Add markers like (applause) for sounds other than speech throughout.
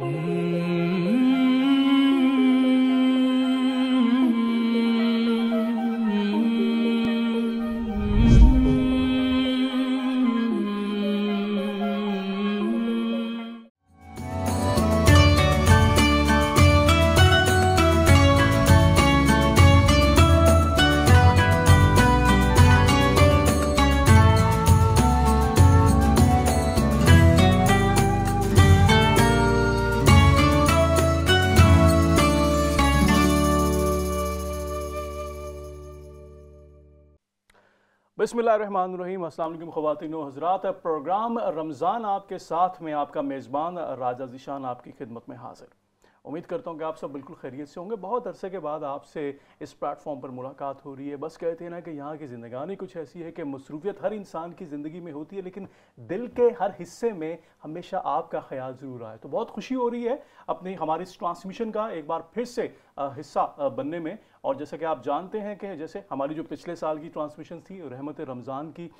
mm बिस्मिल्लाम असल हजरात programme Ramzan आपके साथ में आपका मेज़बान राजा ज़िशान आपकी खिदमत में हाजिर उम्मीद करता हूँ कि आप सब बिल्कुल खैरियत से होंगे बहुत अरसे के बाद आपसे इस प्लेटफॉर्म पर मुलाकात हो रही है बस कहते हैं ना कि यहाँ की ज़िंदगानी कुछ ऐसी है कि मसरूफियत हर इंसान की ज़िंदगी में होती है लेकिन दिल के हर हिस्से में हमेशा आपका ख्याल ज़रूर आए तो बहुत खुशी हो रही है अपनी हमारी इस ट्रांसमिशन का एक बार फिर से हिस्सा बनने में और जैसा कि आप जानते हैं कि जैसे हमारी जो पिछले साल की ट्रांसमिशन थी रहमत रमज़ान की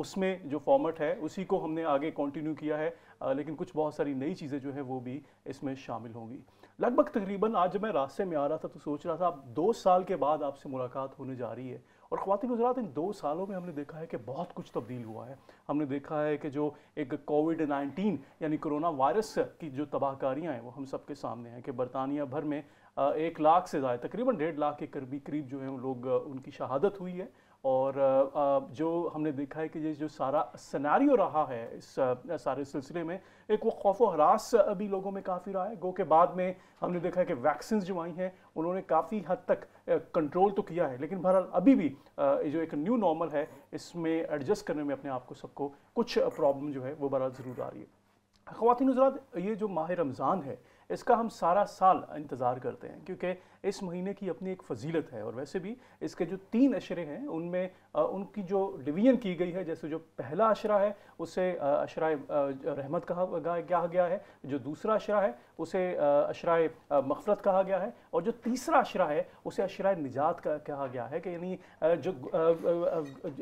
उसमें जो फॉर्मेट है उसी को हमने आगे कंटिन्यू किया है लेकिन कुछ बहुत सारी नई चीज़ें जो है वो भी इसमें शामिल होंगी लगभग तकरीबन आज जब मैं रास्ते में आ रहा था तो सोच रहा था अब दो साल के बाद आपसे मुलाकात होने जा रही है और ख़वान गुजरात इन दो सालों में हमने देखा है कि बहुत कुछ तब्दील हुआ है हमने देखा है कि जो एक कोविड नाइन्टीन यानी कोरोना वायरस की जो तबाहकारियाँ हैं वो हम सबके सामने हैं कि बरतानिया भर में एक लाख से ज़्यादा तकरीबन डेढ़ लाख के करीब करीब जो है लोग उनकी शहादत हुई है और जो हमने देखा है कि ये जो सारा सनारियो रहा है इस सारे सिलसिले में एक वो खौफ हरास अभी लोगों में काफ़ी रहा है गो के बाद में हमने देखा है कि वैक्सीन जो आई हैं उन्होंने काफ़ी हद तक कंट्रोल तो किया है लेकिन बहरहाल अभी भी जो एक न्यू नॉर्मल है इसमें एडजस्ट करने में अपने आप को सबको कुछ प्रॉब्लम जो है वो बहरहाल ज़रूर आ रही है ख़वान हजरात ये जो माह रमज़ान है इसका हम सारा साल इंतज़ार करते हैं क्योंकि इस महीने की अपनी एक फजीलत है और वैसे भी इसके जो तीन अशरे हैं उनमें उनकी जो डिवीजन की गई है जैसे जो पहला अशरा है उसे अशरा रहमत कहा कहा गया है जो दूसरा अशरा है उसे अशरा मफरत कहा गया है और जो तीसरा अशरा है उसे अशरा निजात कहा गया है कि यानी जो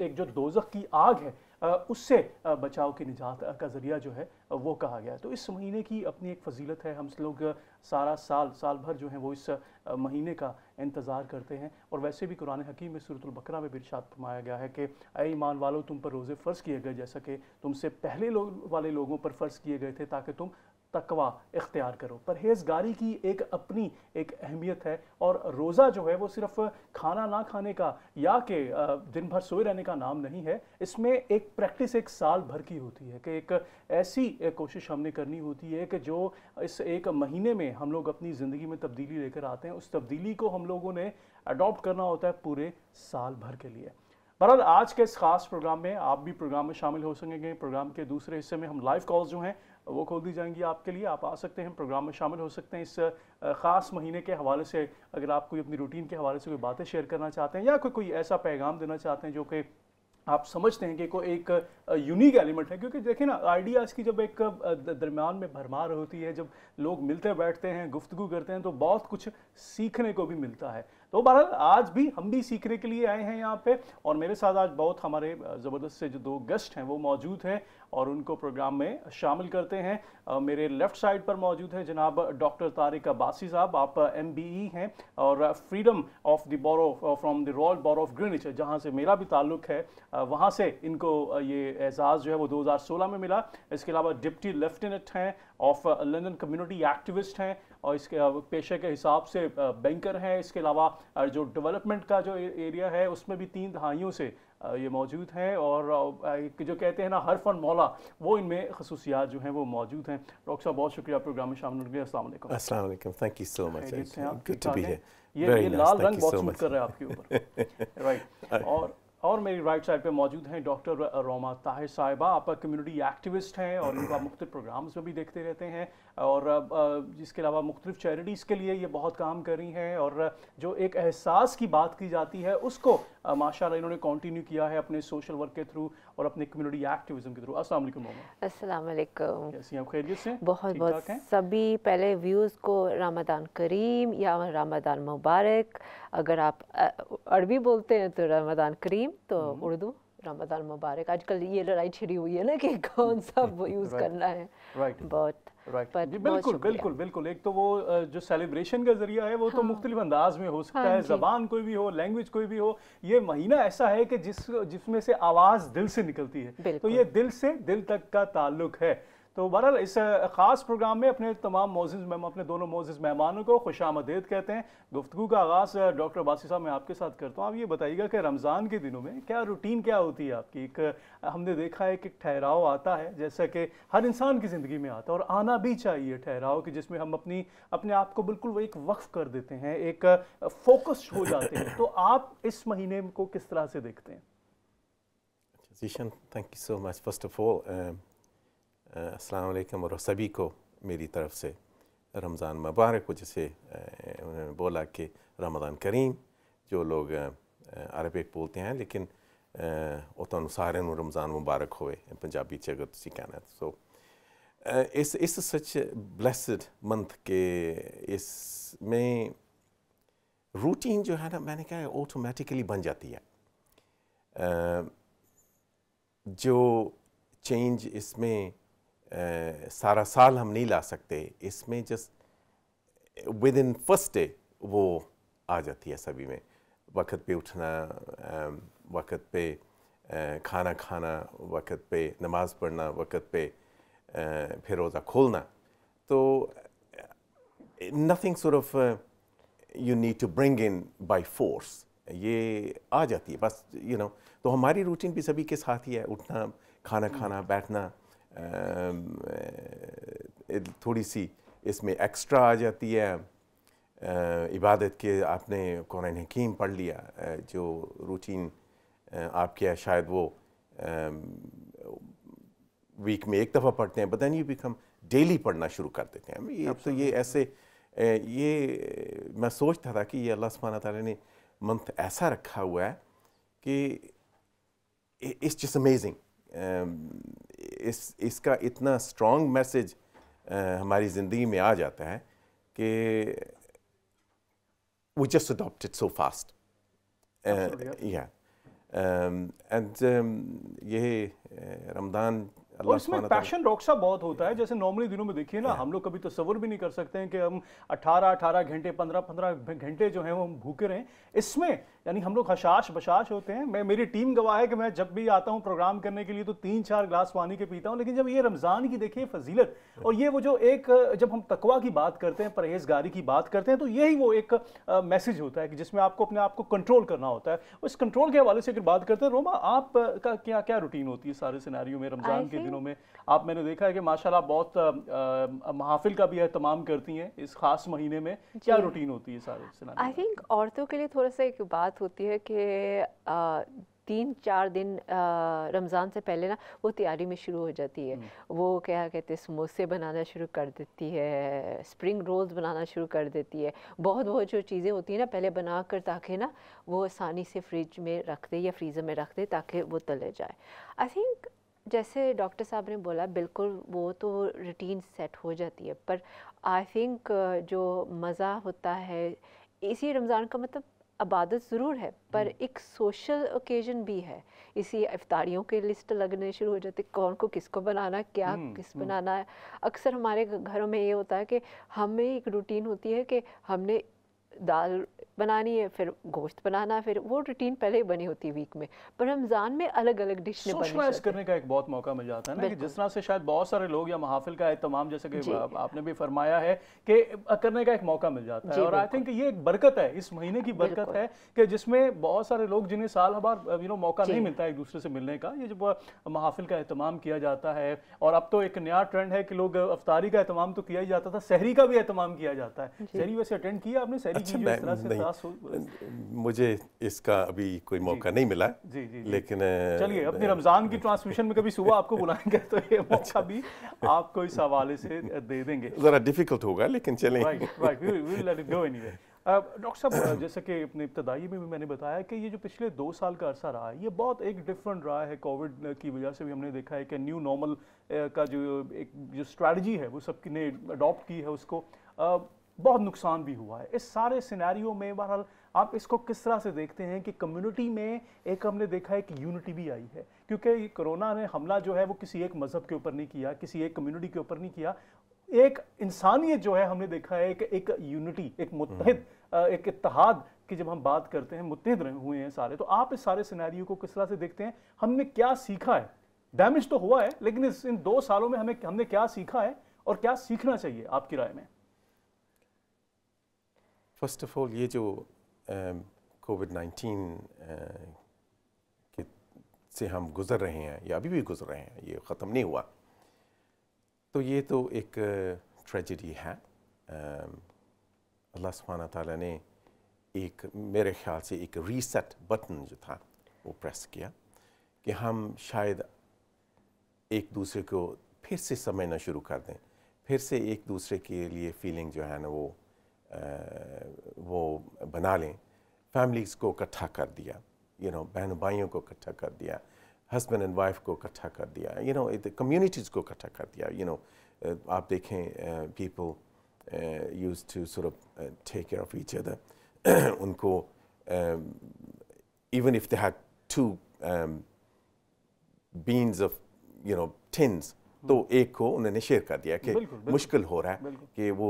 एक जो दोजक की आग है उससे बचाव की निजात का ज़रिया जो है वो कहा गया है तो इस महीने की अपनी एक फजीलत है हम लोग सारा साल साल भर जो है वो इस महीने का इंतज़ार करते हैं और वैसे भी कुरान हकीम में सूरतुल्बकरा में बिरशात फरमाया गया है कि अय ईमान वालों तुम पर रोज़े फ़र्ज़ किए गए जैसा कि तुमसे पहले लोग वाले लोगों पर फ़र्ज़ किए गए थे ताकि तुम तकवा इख्तियार करो परहेजगारी की एक अपनी एक अहमियत है और रोज़ा जो है वो सिर्फ खाना ना खाने का या कि दिन भर सोए रहने का नाम नहीं है इसमें एक प्रैक्टिस एक साल भर की होती है कि एक ऐसी कोशिश हमने करनी होती है कि जो इस एक महीने में हम लोग अपनी ज़िंदगी में तब्दीली लेकर आते हैं उस तब्दीली को हम लोगों ने अडोप्ट करना होता है पूरे साल भर के लिए बहरहाल आज के इस खास प्रोग्राम में आप भी प्रोग्राम में शामिल हो सकेंगे प्रोग्राम के दूसरे हिस्से में हम लाइव कॉल्स जो हैं वो खोल दी जाएंगी आपके लिए आप आ सकते हैं प्रोग्राम में शामिल हो सकते हैं इस ख़ास महीने के हवाले से अगर आप कोई अपनी रूटीन के हवाले से कोई बातें शेयर करना चाहते हैं या कोई कोई ऐसा पैगाम देना चाहते हैं जो कि आप समझते हैं कि कोई एक यूनिक एलिमेंट है क्योंकि देखें ना आइडियाज़ की जब एक दरमियान में भरमार होती है जब लोग मिलते बैठते हैं गुफ्तु करते हैं तो बहुत कुछ सीखने को भी मिलता है तो बहरहाल आज भी हम भी सीखने के लिए आए हैं यहाँ पे और मेरे साथ आज बहुत हमारे ज़बरदस्त से जो दो गेस्ट हैं वो मौजूद हैं और उनको प्रोग्राम में शामिल करते हैं मेरे लेफ्ट साइड पर मौजूद है जनाब डॉक्टर तारिक अब्बासी साहब आप एम e हैं और freedom of the borough from the royal borough of Greenwich जहाँ से मेरा भी ताल्लुक है वहाँ से इनको ये एजाज़ जो है वो 2016 में मिला इसके अलावा डिप्टी लेफ्टिनेंट हैं ऑफ लंदन कम्युनिटी एक्टिविस्ट हैं और इसके पेशे के हिसाब से बैंकर हैं इसके अलावा जो डेवलपमेंट का जो एरिया है उसमें भी तीन दहाइयों से ये मौजूद हैं और जो कहते हैं ना हर फन मौला वो इनमें खसूसियात जो हैं वो मौजूद हैं डॉक्टर साहब बहुत शुक्रिया प्रोग्राम में शामिल होने के अस्सलाम thank you so much good to be here ये लाल रंग बहुत सूट कर रहा है आपके ऊपर राइट (laughs) और और मेरी राइट साइड पे मौजूद हैं डॉक्टर रोमा ताहिर साहिबा आप कम्युनिटी एक्टिविस्ट हैं और इनका मुख्तु प्रोग्राम्स में भी देखते रहते हैं और इसके अलावा मुख्तलिफ़ चैरिटीज़ के लिए ये बहुत काम कर रही हैं और जो एक एहसास की बात की जाती है उसको माशा इन्होंने कंटिन्यू किया है अपने सोशल वर्क के थ्रू और अपने कम्युनिटी एक्टिविज्म के थ्रू अस्सलाम वालेकुम कैसी खैरियत से बहुत बहुत सभी पहले व्यूज़ को रामदान करीम या रामदान मुबारक अगर आप अरबी बोलते हैं तो रमदान करीम तो हम्म। उर्दू रमज़ान मुबारक आजकल ये लड़ाई छिड़ी हुई है ना कि कौन सा (laughs) वो यूज़ right. करना है राइट right. बहुत राइट right. जी बिल्कुल बिल्कुल बिल्कुल एक तो वो जो सेलिब्रेशन का जरिया है वो तो हाँ। तो मुख्तलिफ अंदाज में हो सकता हाँ है जबान कोई भी हो लैंग्वेज कोई भी हो ये महीना ऐसा है कि जिस जिसमें से आवाज़ दिल से निकलती है तो ये दिल से दिल तक का ताल्लुक है तो बहरहाल इस ख़ास प्रोग्राम में अपने तमाम मोजिज़ अपने दोनों मोजिज़ मेहमानों को खुश आमदेद कहते हैं गुफ्तु का आगाज़ डॉक्टर बासी साहब मैं आपके साथ करता हूँ आप ये बताइएगा कि रमज़ान के दिनों में क्या रूटीन क्या होती है आपकी एक हमने देखा है कि ठहराव आता है जैसा कि हर इंसान की ज़िंदगी में आता है और आना भी चाहिए ठहराव कि जिसमें हम अपनी अपने आप को बिल्कुल वो एक वक्फ कर देते हैं एक फोकस हो जाते हैं तो आप इस महीने को किस तरह से देखते हैं Zishan, thank you so much. First of all, um, असलकम और सभी को मेरी तरफ़ से रमज़ान मुबारक जिसे उन्होंने बोला कि रमज़ान करीम जो लोग अरबिक बोलते हैं लेकिन उतन सारे रमज़ान मुबारक होए पंजाबी अगर तुम कहना सो तो। इस इस सच ब्लेसड मंथ के इसमें रूटीन जो है ना मैंने कहा ऑटोमेटिकली बन जाती है जो चेंज इसमें सारा साल हम नहीं ला सकते इसमें just within first day वो आ जाती है सभी में वक्त पे उठना वक्त पे खाना खाना वक्त पे नमाज़ पढ़ना वक्त पे फिर रोज़ा खोलना तो nothing sort of you need to bring in by force ये आ जाती है बस यू you नो know, तो हमारी रूटीन भी सभी के साथ ही है उठना खाना खाना बैठना थोड़ी सी इसमें एक्स्ट्रा आ जाती है इबादत के आपने कुरान हकीम पढ़ लिया जो रूटीन आपके है शायद वो वीक में एक दफ़ा पढ़ते हैं बदन यू बिकम डेली पढ़ना शुरू कर देते हैं ये तो ये ऐसे ये मैं सोचता था कि ये अल्लाह सुबहाना ताला ने मंथ ऐसा रखा हुआ है कि इट्स जस्ट अमेजिंग इस इसका इतना स्ट्रॉन्ग मैसेज हमारी ज़िंदगी में आ जाता है कि we just adopted so fast या एंड ये रमदान और इसमें पैशन रॉक सा बहुत होता है जैसे नॉर्मली दिनों में देखिए ना हम लोग कभी तस्वुर तो भी नहीं कर सकते हैं कि हम 18 18 घंटे 15 15 घंटे जो हैं वो हम भूखे रहें इसमें यानी हम लोग हशाश बशाश होते हैं मैं मेरी टीम गवाह है कि मैं जब भी आता हूँ प्रोग्राम करने के लिए तो तीन चार ग्लास पानी के पीता हूँ लेकिन जब ये रमज़ान की देखिए फजीलत और ये वो जो एक जब हम तकवा की बात करते हैं परहेजगारी की बात करते हैं तो यही वो एक मैसेज होता है कि जिसमें आपको अपने आप को कंट्रोल करना होता है उस कंट्रोल के हवाले से अगर बात करते हैं रोमा आप का क्या क्या रूटीन होती है सारे सिनारियों में रमज़ान के दिनों में आप मैंने देखा है कि माशाला बहुत महाफिल का भी एहतमाम करती हैं इस खास महीने में क्या रूटीन होती है सारे आई थिंक औरतों के लिए थोड़ा सा एक बात बात होती है कि तीन चार दिन रमज़ान से पहले ना वो तैयारी में शुरू हो जाती है हम्म। वो क्या कहते हैं समोसे बनाना शुरू कर देती है स्प्रिंग रोल्स बनाना शुरू कर देती है बहुत बहुत जो चीज़ें होती हैं ना पहले बना कर ताकि ना वो आसानी से फ्रिज में रख दे या फ्रीज़र में रख दे ताकि वो तले जाए आई थिंक जैसे डॉक्टर साहब ने बोला बिल्कुल वो तो रूटीन सेट हो जाती है पर आई थिंक जो मज़ा होता है इसी रमज़ान का मतलब अबादत ज़रूर है पर हम्म। एक सोशल ओकेजन भी है इसी अफ्तारियों के लिस्ट लगने शुरू हो जाते कौन को किसको बनाना क्या हम्म, किस हम्म। बनाना है अक्सर हमारे घरों में ये होता है कि हमें एक रूटीन होती है कि हमने दाल बनानी है फिर गोश्त बनाना फिर वो रूटीन पहले ही बनी होती वीक में पर रमज़ान में अलग अलग डिश करने का एक बहुत मौका मिल जाता है ना कि जिस तरह से शायद बहुत सारे लोग या महाफिल का तमाम जैसे कि आपने भी फरमाया है कि करने का एक मौका मिल जाता है और आई थिंक ये एक बरकत है इस महीने की बरकत है कि जिसमें बहुत सारे लोग जिन्हें साल हबार यू नो मौका नहीं मिलता एक दूसरे से मिलने का ये जब महाफिल का एहतमाम किया जाता है और अब तो एक नया ट्रेंड है कि लोग अफ्तारी का एहतमाम तो किया ही जाता था शहरी का भी एहतमाम किया जाता है शहरी वैसे अटेंड किया आपने शहरी की अच्छा, मुझे इसका अभी कोई मौका नहीं मिला जी जी, जी। लेकिन चलिए अपने रमज़ान की ट्रांसमिशन में कभी सुबह आपको (laughs) बुलाएंगे तो ये अच्छा। मौका अच्छा। भी आपको इस हवाले से दे देंगे ज़रा डिफिकल्ट होगा लेकिन चले डॉक्टर साहब जैसे कि अपने इब्तदाई में भी मैंने बताया कि ये जो पिछले दो साल का अरसा रहा है ये बहुत एक डिफरेंट रहा है कोविड की वजह से भी हमने देखा है कि न्यू नॉर्मल का जो एक जो स्ट्रैटी है वो सबकी ने अडॉप्ट की है उसको बहुत नुकसान भी हुआ है इस सारे सिनेरियो में बहरहाल आप इसको किस तरह से देखते हैं कि कम्युनिटी में एक हमने देखा है कि यूनिटी भी आई है क्योंकि कोरोना ने हमला जो है वो किसी एक मज़हब के ऊपर नहीं किया किसी एक कम्युनिटी के ऊपर नहीं किया एक इंसानियत जो है हमने देखा है कि एक यूनिटी एक मुतहद हम्म। एक इतिहाद की जब हम बात करते हैं मुतहद रहे हुए हैं सारे तो आप इस सारे सिनेरियो को किस तरह से देखते हैं हमने क्या सीखा है डैमेज तो हुआ है लेकिन इस इन दो सालों में हमें हमने क्या सीखा है और क्या सीखना चाहिए आपकी राय में फर्स्ट ऑफ ऑल ये जो कोविड नाइन्टीन के से हम गुज़र रहे हैं या अभी भी गुज़र रहे हैं ये ख़त्म नहीं हुआ तो ये तो एक ट्रेजिडी है अल्लाह सुबहाना ताला ने एक मेरे ख्याल से एक रीसेट बटन जो था वो प्रेस किया कि हम शायद एक दूसरे को फिर से समझना शुरू कर दें फिर से एक दूसरे के लिए फीलिंग जो है ना वो वो बना लें फैमिलीज़ को इकट्ठा कर दिया यू नो बहन भाइयों को इकट्ठा कर दिया हस्बैंड एंड वाइफ को इकट्ठा कर दिया यू नो कम्युनिटीज़ को इकट्ठा कर दिया यू नो आप देखें people used to sort of take care of each other उनको even if they had to beans of you know tins तो एक को उन्होंने शेयर कर दिया कि मुश्किल हो रहा है कि वो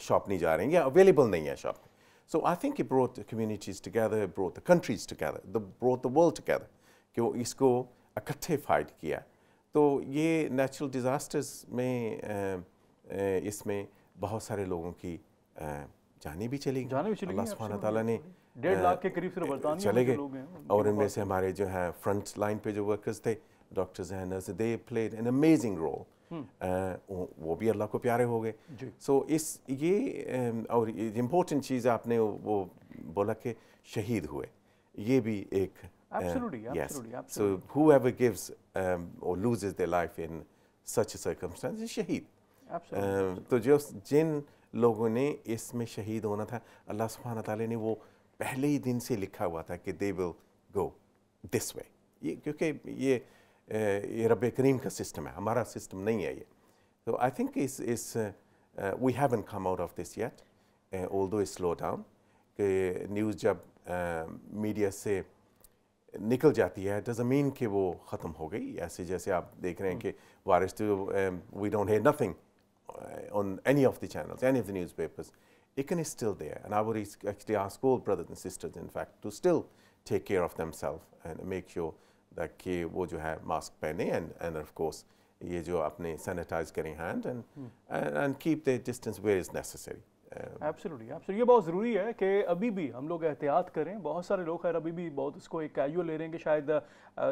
शॉप नहीं जा रहे हैं या अवेलेबल नहीं है shop so I think brought communities together brought the countries together the brought the world together कि वो इसको इकट्ठे फाइट किया तो ये नेचुरल डिज़ास्टर्स में इसमें बहुत सारे लोगों की जाने भी चली गई ताला ने डेढ़ लाख के करीब सिर्फ चले गए और इनमें से हमारे जो है फ्रंट लाइन पे जो वर्कर्स थे डॉक्टर जहन से they played an amazing role वो भी अल्लाह को प्यारे हो गए सो so, इस ये um, और इम्पोर्टेंट चीज़ आपने वो बोला कि शहीद हुए ये भी एक शहीद uh, um, um, तो जो जिन लोगों ने इसमें शहीद होना था अल्लाह सुबहान ताली ने वो पहले ही दिन से लिखा हुआ था कि they will go this way ये क्योंकि ये Eh, Rabbi Karim ka system hai, hamara system nahi hai ye. So I think uh, uh, we haven't come out of this yet, eh, although it's slowed down. Ke news jab uh, media say nikal jati doesn't mean ke wo khatam ho gayi. Aise jaise aap dekh rahe hain ke virus to, um, we don't hear nothing uh, on any of the channels, any of the newspapers. It is still there. And I would actually ask all brothers and sisters, in fact, to still take care of themselves and make sure कि वो जो है mask पहने and and of course ये जो अपने sanitise करें hand and and keep the distance where is necessary absolutely absolutely ये बहुत ज़रूरी है कि अभी भी हम लोग एहतियात करें बहुत सारे लोग खैर अभी भी बहुत उसको एक कैजुअल ले रहे हैं कि शायद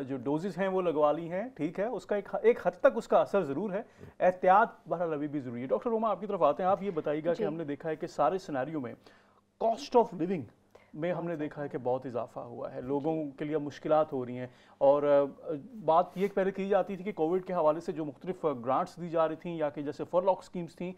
जो डोजेज हैं वो लगवा ली हैं ठीक है उसका एक एक हद तक उसका असर ज़रूर है एहतियात बहरहाल अभी भी ज़रूरी है डॉक्टर रोमा आपकी तरफ आते हैं आप ये बताइएगा कि हमने देखा है कि सारे सिनारियों में कॉस्ट ऑफ लिविंग में हमने अच्छा। देखा है कि बहुत इजाफा हुआ है लोगों के लिए मुश्किल हो रही हैं और बात ये पहले की जाती थी कि कोविड के हवाले से जो मुख्तलिफ ग्रांट्स दी जा रही थी या कि जैसे लॉक स्कीम्स थी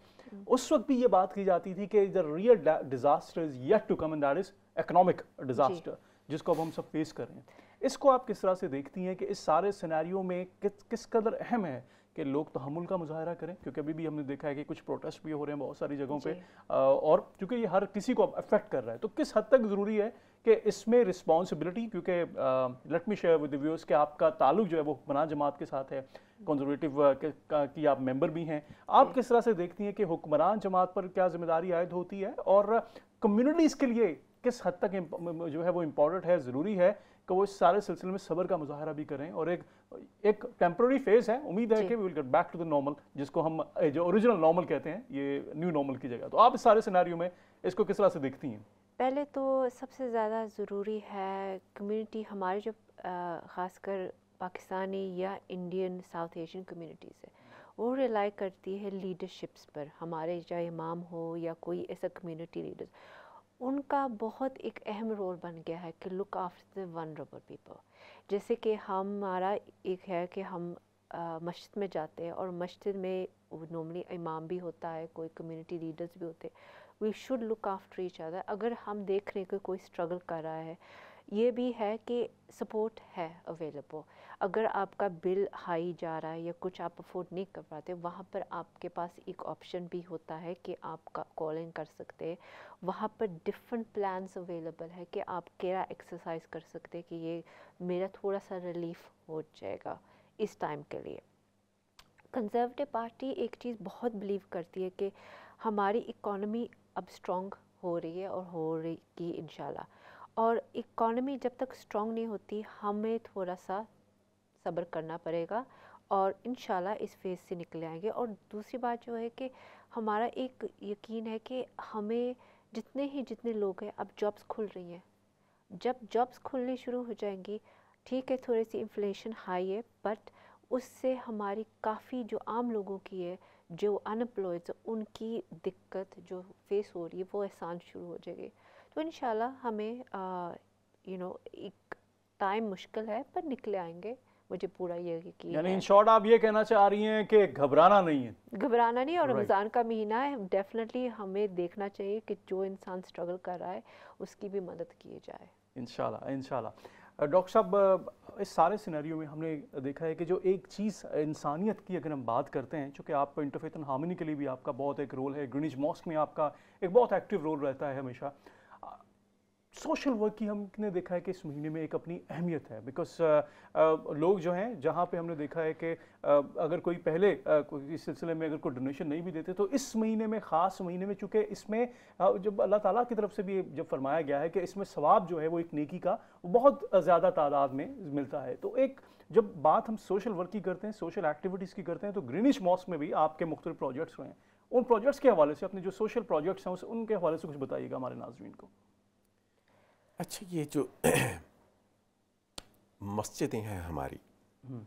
उस वक्त भी ये बात की जाती थी कि the real disaster is yet to come in that is economic disaster जिसको अब हम सब फेस कर रहे हैं इसको आप किस तरह से देखती हैं कि इस सारे सिनेरियो में किस किस कदर अहम है कि लोग तहमुल का मुजाहरा करें क्योंकि अभी भी हमने देखा है कि कुछ प्रोटेस्ट भी हो रहे हैं बहुत सारी जगहों पे और क्योंकि ये हर किसी को अफेक्ट कर रहा है तो किस हद तक ज़रूरी है कि इसमें रिस्पॉन्सिबिलिटी क्योंकि let me share with viewers कि आपका ताल्लुक जो है वो बना जमात के साथ है कंजर्वेटिव की आप मेंबर भी हैं आप किस तरह से देखती हैं कि हुक्मरान जमात पर क्या जिम्मेदारी आयद होती है और कम्यूनिटीज़ के लिए किस हद तक जो है वो इम्पोर्टेंट है ज़रूरी है कि वो इस सारे सिलसिले में सबर का मुजाहरा भी करें और एक एक टेम्प्ररी फेज है उम्मीद है कि we will get back to the normal जिसको हम जो ओरिजिनल नॉर्मल कहते हैं ये न्यू नॉर्मल की जगह तो आप इस सारे सिनारियों में इसको किस तरह से देखती हैं पहले तो सबसे ज़्यादा ज़रूरी है कम्युनिटी हमारे जो ख़ासकर पाकिस्तानी या इंडियन साउथ एशियन कम्युनिटीज़ है वो रिलाई करती है लीडरशिप्स पर हमारे चाहे इमाम हो या कोई ऐसा कम्युनिटी लीडर उनका बहुत एक अहम रोल बन गया है कि look after the vulnerable people जैसे कि हमारा एक है कि हम मस्जिद में जाते हैं और मस्जिद में नॉर्मली इमाम भी होता है कोई कम्युनिटी लीडर्स भी होते हैं we should look after each other अगर हम देख रहे हैं कि कोई स्ट्रगल कर रहा है ये भी है कि सपोर्ट है अवेलेबल अगर आपका बिल हाई जा रहा है या कुछ आप अफोर्ड नहीं कर पाते वहाँ पर आपके पास एक ऑप्शन भी होता है कि आप कॉलिंग कर सकते हैं वहाँ पर डिफरेंट प्लान्स अवेलेबल है कि आप क्या एक्सरसाइज कर सकते हैं कि ये मेरा थोड़ा सा रिलीफ हो जाएगा इस टाइम के लिए कंजर्वेटिव पार्टी एक चीज़ बहुत बिलीव करती है कि हमारी इकोनमी अब स्ट्रॉन्ग हो रही है और हो रही की इंशाल्लाह और इकॉनमी जब तक स्ट्रॉन्ग नहीं होती हमें थोड़ा सा सब्र करना पड़ेगा और इन इस फेज़ से निकले आएंगे और दूसरी बात जो है कि हमारा एक यकीन है कि हमें जितने ही जितने लोग हैं अब जॉब्स खुल रही हैं जब जॉब्स खुलनी शुरू हो जाएंगी ठीक है थोड़ी सी इन्फ्लेशन हाई है बट उससे हमारी काफ़ी जो आम लोगों की है जो अनएम्प्लॉयज़ उनकी दिक्कत जो फेस हो रही है वो एहसान शुरू हो जाएगी तो इन हमें यू नो एक टाइम मुश्किल है पर निकले आएंगे मुझे पूरा ये यकीन यानी इन शॉर्ट आप ये कहना चाह रही हैं कि घबराना नहीं है घबराना नहीं और right. रमज़ान का महीना है डेफिनेटली हमें देखना चाहिए कि जो इंसान स्ट्रगल कर रहा है उसकी भी मदद की जाए इन इंशाल्लाह डॉक्टर साहब इस सारे सिनेरियो में हमने देखा है कि जो एक चीज़ इंसानियत की अगर हम बात करते हैं चूँकि आप इंटरफेथन हार्मनी के लिए भी आपका बहुत एक रोल है ग्रीनिज मॉस्क में आपका एक बहुत एक्टिव रोल रहता है हमेशा सोशल वर्क की हमने देखा है कि इस महीने में एक अपनी अहमियत है बिकॉज uh, uh, लोग जो हैं जहाँ पे हमने देखा है कि uh, अगर कोई पहले uh, इस सिलसिले में अगर कोई डोनेशन नहीं भी देते तो इस महीने में ख़ास महीने में चूँकि इसमें uh, जब अल्लाह ताला की तरफ से भी जब फरमाया गया है कि इसमें सवाब जो है वो एक नेकी का बहुत ज़्यादा तादाद में मिलता है तो एक जब बात हम सोशल वर्क की करते हैं सोशल एक्टिविटीज़ की करते हैं तो ग्रीनिश मॉस में भी आपके मुख्तु प्रोजेक्ट्स हुए हैं उन प्रोजेक्ट्स के हवाले से अपने जो सोशल प्रोजेक्ट्स हैं उनके हवाले से कुछ बताइएगा हमारे नाजमीन को अच्छा ये जो (clears throat) मस्जिदें हैं हमारी हम्म।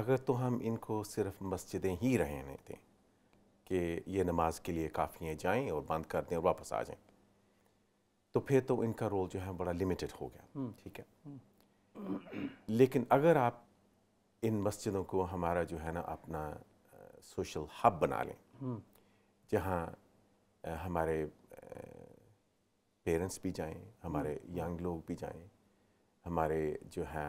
अगर तो हम इनको सिर्फ मस्जिदें ही रहने दें कि ये नमाज के लिए काफ़ी हैं जाएँ और बंद कर दें और वापस आ जाएं तो फिर तो इनका रोल जो है बड़ा लिमिटेड हो गया हम्म। ठीक है हम्म। लेकिन अगर आप इन मस्जिदों को हमारा जो है ना अपना सोशल हब बना लें जहाँ हमारे पेरेंट्स भी जाएं हमारे हम्म। यंग लोग भी जाएं हमारे जो है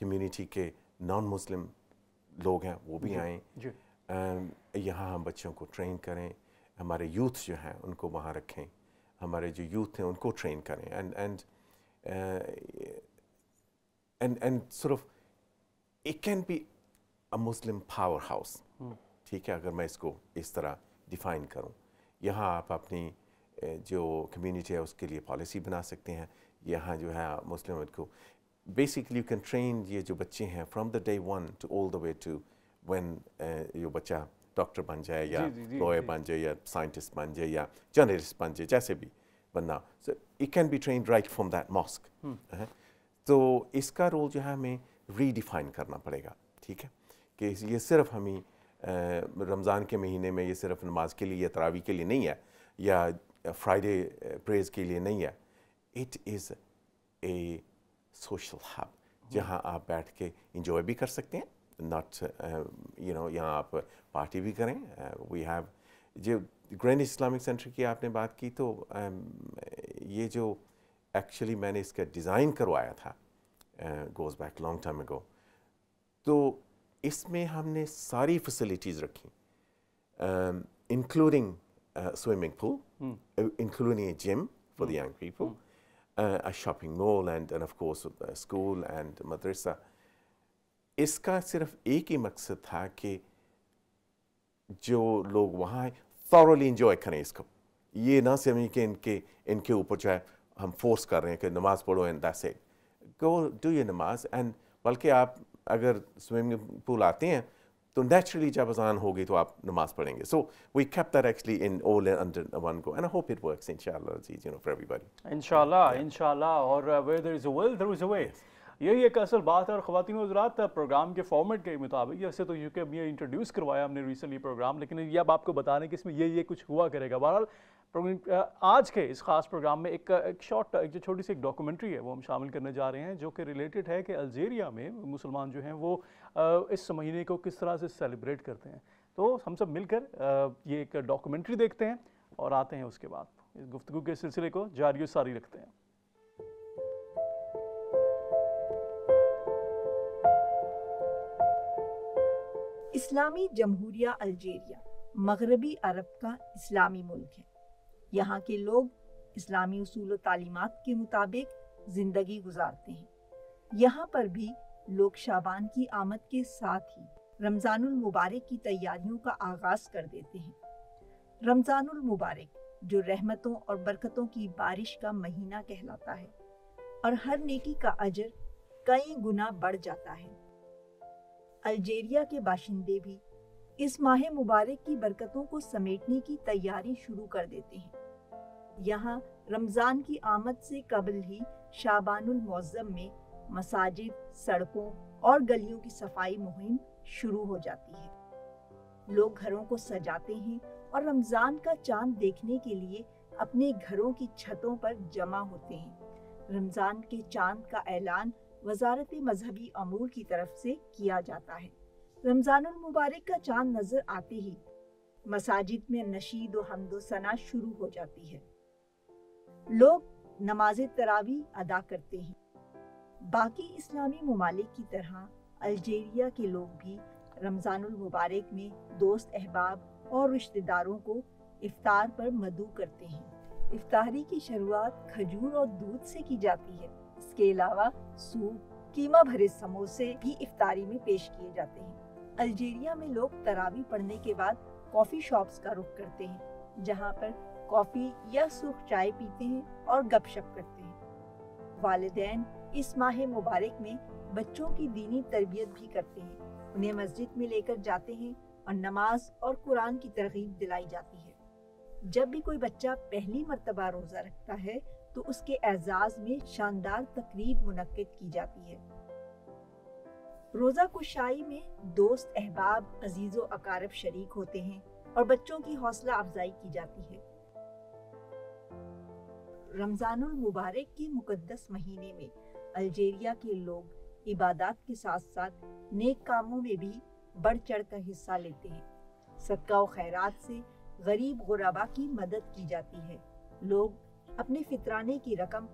कम्युनिटी के नॉन मुस्लिम लोग हैं वो भी आएँ यहाँ हम बच्चों को ट्रेन करें हमारे यूथ जो हैं उनको वहाँ रखें हमारे जो यूथ हैं उनको ट्रेन करें एंड एंड एंड एंड सिर्फ it can be a Muslim power house ठीक है अगर मैं इसको इस तरह डिफाइन करूँ यहाँ आप अपनी जो कम्युनिटी है उसके लिए पॉलिसी बना सकते हैं यहाँ जो है मुस्लिम को बेसिकली यू कैन ट्रेन ये जो बच्चे हैं from the day one to all the way to one जो बच्चा डॉक्टर बन जाए या लॉयर बन जाए या साइंटिस्ट बन जाए या जर्नलिस्ट बन जाए जैसे भी बनना so it can be train right from that mosque तो इसका रोल जो है हमें रीडिफाइन करना पड़ेगा ठीक है कि ये सिर्फ हमें रमज़ान के महीने में ये सिर्फ नमाज के लिए या तरावी के लिए नहीं है या फ्राइडे प्रेज के लिए नहीं है it is a social hub जहाँ आप बैठ के इंजॉय भी कर सकते हैं नॉट यू नो यहाँ आप पार्टी भी करें वी हैव जो ग्रैंड इस्लामिक सेंटर की आपने बात की तो um, ये जो एक्चुअली मैंने इसका डिज़ाइन करवाया था goes back long time go तो इसमें हमने सारी फैसिलिटीज़ रखी including swimming pool including a gym for the young people a shopping mall and and of course school and मदरसा इसका सिर्फ एक ही मकसद था कि जो लोग वहाँ आए थॉरली इंजॉय करें इसको ये ना समझें कि इनके इनके ऊपर जो है हम फोर्स कर रहे हैं कि नमाज़ पढ़ो and that's it go do your नमाज एंड बल्कि आप अगर स्विमिंग पूल आते हैं तो नेचुरली जब अजान होगी तो आप नमाज पढ़ेंगे so we cap that actually in all under one go and I hope it works इंशाल्लाह चीज यू नो फॉर एवरीबॉडी इंशाल्लाह इंशाल्लाह और where there is a will there is a way यही एक असल बात है और खातन हजरात प्रोग्राम uh, के फॉर्मेट के मुताबिक जैसे तो यूके में इंट्रोड्यूस करवाया हमने रिसेंटली प्रोग्राम लेकिन ये अब आपको बताने कि इसमें ये ये कुछ हुआ करेगा बहरहाल आज के इस खास प्रोग्राम में एक एक शॉर्ट एक जो छोटी सी एक डॉक्यूमेंट्री है वो हम शामिल करने जा रहे हैं जो कि रिलेटेड है कि अल्जीरिया में मुसलमान जो हैं वो इस महीने को किस तरह से सेलिब्रेट करते हैं तो हम सब मिलकर ये एक डॉक्यूमेंट्री देखते हैं और आते हैं उसके बाद इस गुफ्तु के सिलसिले को जारी सारी रखते हैं इस्लामी जमहूरिया अल्जीरिया मगरबी अरब का इस्लामी मुल्क है यहाँ के लोग इस्लामी उसूल तालीमत के मुताबिक जिंदगी गुजारते हैं यहाँ पर भी लोग शाबान की आमद के साथ ही रमज़ानुल मुबारक की तैयारियों का आगाज कर देते हैं रमज़ानुल मुबारक जो रहमतों और बरकतों की बारिश का महीना कहलाता है और हर नेकी का अजर कई गुना बढ़ जाता है अल्जीरिया के बाशिंदे भी इस माह मुबारक की बरकतों को समेटने की तैयारी शुरू कर देते हैं यहाँ रमज़ान की आमद से कबल ही मौजम में मसाजिद सड़कों और गलियों की सफाई मुहिम शुरू हो जाती है लोग घरों को सजाते हैं और रमज़ान का चांद देखने के लिए अपने घरों की छतों पर जमा होते हैं रमज़ान के चांद का ऐलान वजारत मजहबी अमूर की तरफ से किया जाता है रमजान मुबारक का चांद नजर आते ही मसाजिद में नशीद व हमदोसना शुरू हो जाती है लोग नमाज तरावी अदा करते हैं बाकी इस्लामी ममालिक की तरह अल्जीरिया के लोग भी रमज़ानुल मुबारक में दोस्त अहबाब और रिश्तेदारों को इफ्तार पर मदू करते हैं इफ्तारी की शुरुआत खजूर और दूध से की जाती है इसके अलावा सूप कीमा भरे समोसे भी इफ्तारी में पेश किए जाते हैं अल्जेरिया में लोग तरावी पढ़ने के बाद कॉफ़ी शॉप्स का रुख करते हैं जहाँ पर कॉफ़ी या सूख चाय पीते हैं और गपशप करते हैं वालदेन इस माह मुबारक में बच्चों की दीनी तरबियत भी करते हैं उन्हें मस्जिद में लेकर जाते हैं और नमाज और कुरान की तरगीब दिलाई जाती है जब भी कोई बच्चा पहली मरतबा रोज़ा रखता है तो उसके एजाज में शानदार तकरीब मुनद की जाती है रोज़ा कुशाई में दोस्त अहबाब अजीज़ व अकारब शरीक होते हैं और बच्चों की हौसला अफजाई की जाती है रमजानुल मुबारक के मुकद्दस महीने में अल्जीरिया के लोग इबादत के साथ साथ नेक कामों में भी बढ़ चढ़ कर हिस्सा लेते हैं सदका व खैरात से गरीब गुराबा की मदद की जाती है लोग अपने फितराने की रकम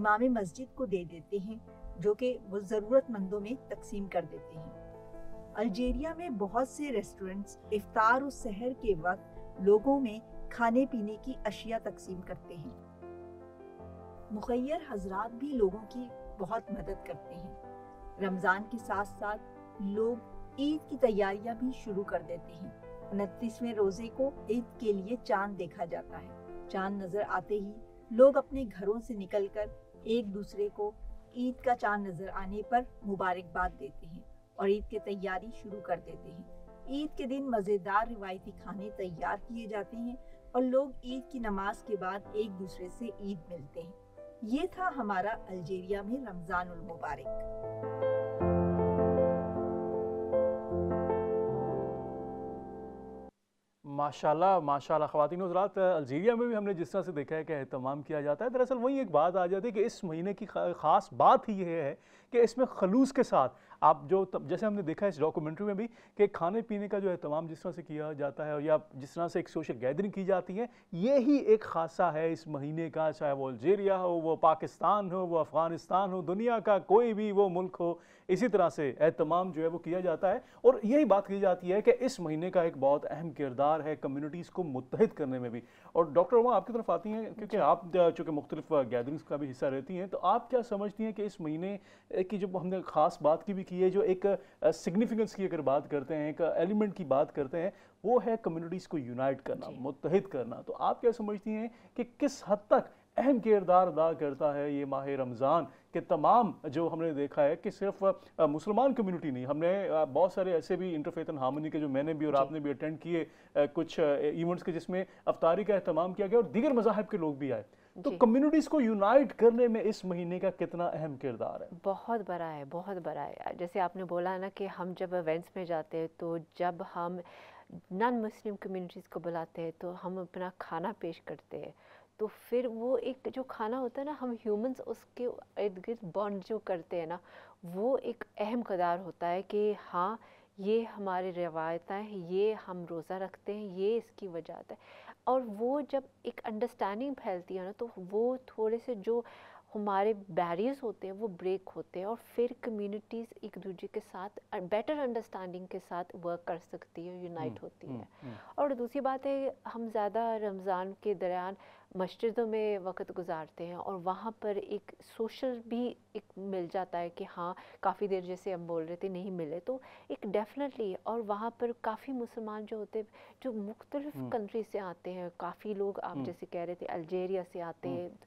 इमाम मस्जिद को दे देते हैं जो कि वो ज़रूरतमंदों में तकसीम कर देते हैं अल्जीरिया में बहुत से रेस्टोरेंट्स इफ्तार और सहर के वक्त लोगों में खाने पीने की अशिया तकसीम करते हैं मुखैर हजरात भी लोगों की बहुत मदद करते हैं रमज़ान के साथ साथ लोग ईद की तैयारियां भी शुरू कर देते हैं उनतीसवें रोजे को ईद के लिए चांद देखा जाता है चांद नजर आते ही लोग अपने घरों से निकलकर एक दूसरे को ईद का चांद नजर आने पर मुबारकबाद देते हैं और ईद की तैयारी शुरू कर देते हैं ईद के दिन मज़ेदार रिवायती खाने तैयार किए जाते हैं और लोग ईद की नमाज के बाद एक दूसरे से ईद मिलते हैं ये था हमारा अल्जीरिया में रमजान उल मुबारक माशाल्लाह माशाल्लाह ख़वान हजरात अल्जीरिया में भी हमने जिस तरह से देखा है कि अहतमाम किया जाता है दरअसल वही एक बात आ जाती है कि इस महीने की ख़ास बात ही यह है कि इसमें खलूस के साथ आप जो तब जैसे हमने देखा है इस डॉक्यूमेंट्री में भी कि खाने पीने का जो है तमाम जिस तरह से किया जाता है या जिस तरह से एक सोशल गैदरिंग की जाती है ये ही एक खासा है इस महीने का चाहे वो अल्जीरिया हो वो पाकिस्तान हो वो अफ़गानिस्तान हो दुनिया का कोई भी वो मुल्क हो इसी तरह से एहतमाम जो है वो किया जाता है और यही बात की जाती है कि इस महीने का एक बहुत अहम किरदार है कम्यूनिटीज़ को मुतहद करने में भी और डॉक्टर वहाँ आपकी तरफ आती हैं क्योंकि आप चूँकि मुख्तलिफ गैदरिंग्स का भी हिस्सा रहती हैं तो आप क्या समझती हैं कि इस महीने की जब हमने ख़ास बात की भी की है जो एक सिग्निफिकेंस की अगर बात करते हैं एक एलिमेंट की बात करते हैं वो है कम्युनिटीज़ को यूनाइट करना मुतहद करना तो आप क्या समझती हैं कि किस हद तक अहम किरदार अदा करता है ये माह रमज़ान कि तमाम जो हमने देखा है कि सिर्फ मुसलमान कम्युनिटी नहीं हमने बहुत सारे ऐसे भी इंटरफेथ एंड हार्मनी के जो मैंने भी और आपने भी अटेंड किए कुछ इवेंट्स के जिसमें अफतारी का अहतमाम किया गया और दीगर मजाहब के लोग भी आए तो कम्युनिटीज को यूनाइट करने में इस महीने का कितना अहम किरदार है बहुत बड़ा है बहुत बड़ा है जैसे आपने बोला ना कि हम जब इवेंट्स में जाते हैं तो जब हम नॉन मुस्लिम कम्युनिटीज़ को बुलाते हैं तो हम अपना खाना पेश करते हैं तो फिर वो एक जो खाना होता है ना हम ह्यूमंस उसके इर्द गिर्द बॉन्ड जो करते हैं ना वो एक अहम कदार होता है कि हाँ ये हमारे रवायतें हैं ये हम रोज़ा रखते हैं ये इसकी वजह है और वो जब एक अंडरस्टैंडिंग फैलती है ना तो वो थोड़े से जो हमारे बैरियर्स होते हैं वो ब्रेक होते हैं और फिर कम्युनिटीज़ एक दूसरे के साथ बेटर अंडरस्टैंडिंग के साथ वर्क कर सकती है यूनाइट हम्म, होती हम्म, है हम्म। और दूसरी बात है हम ज़्यादा रमज़ान के दौरान मस्जिदों में वक्त गुजारते हैं और वहाँ पर एक सोशल भी एक मिल जाता है कि हाँ काफ़ी देर जैसे हम बोल रहे थे नहीं मिले तो एक डेफिनेटली और वहाँ पर काफ़ी मुसलमान जो होते जो मुख्तलिफ कंट्री हम्म। से आते हैं काफ़ी लोग आप हम्म। जैसे कह रहे थे अलजेरिया से आते हम्म। हैं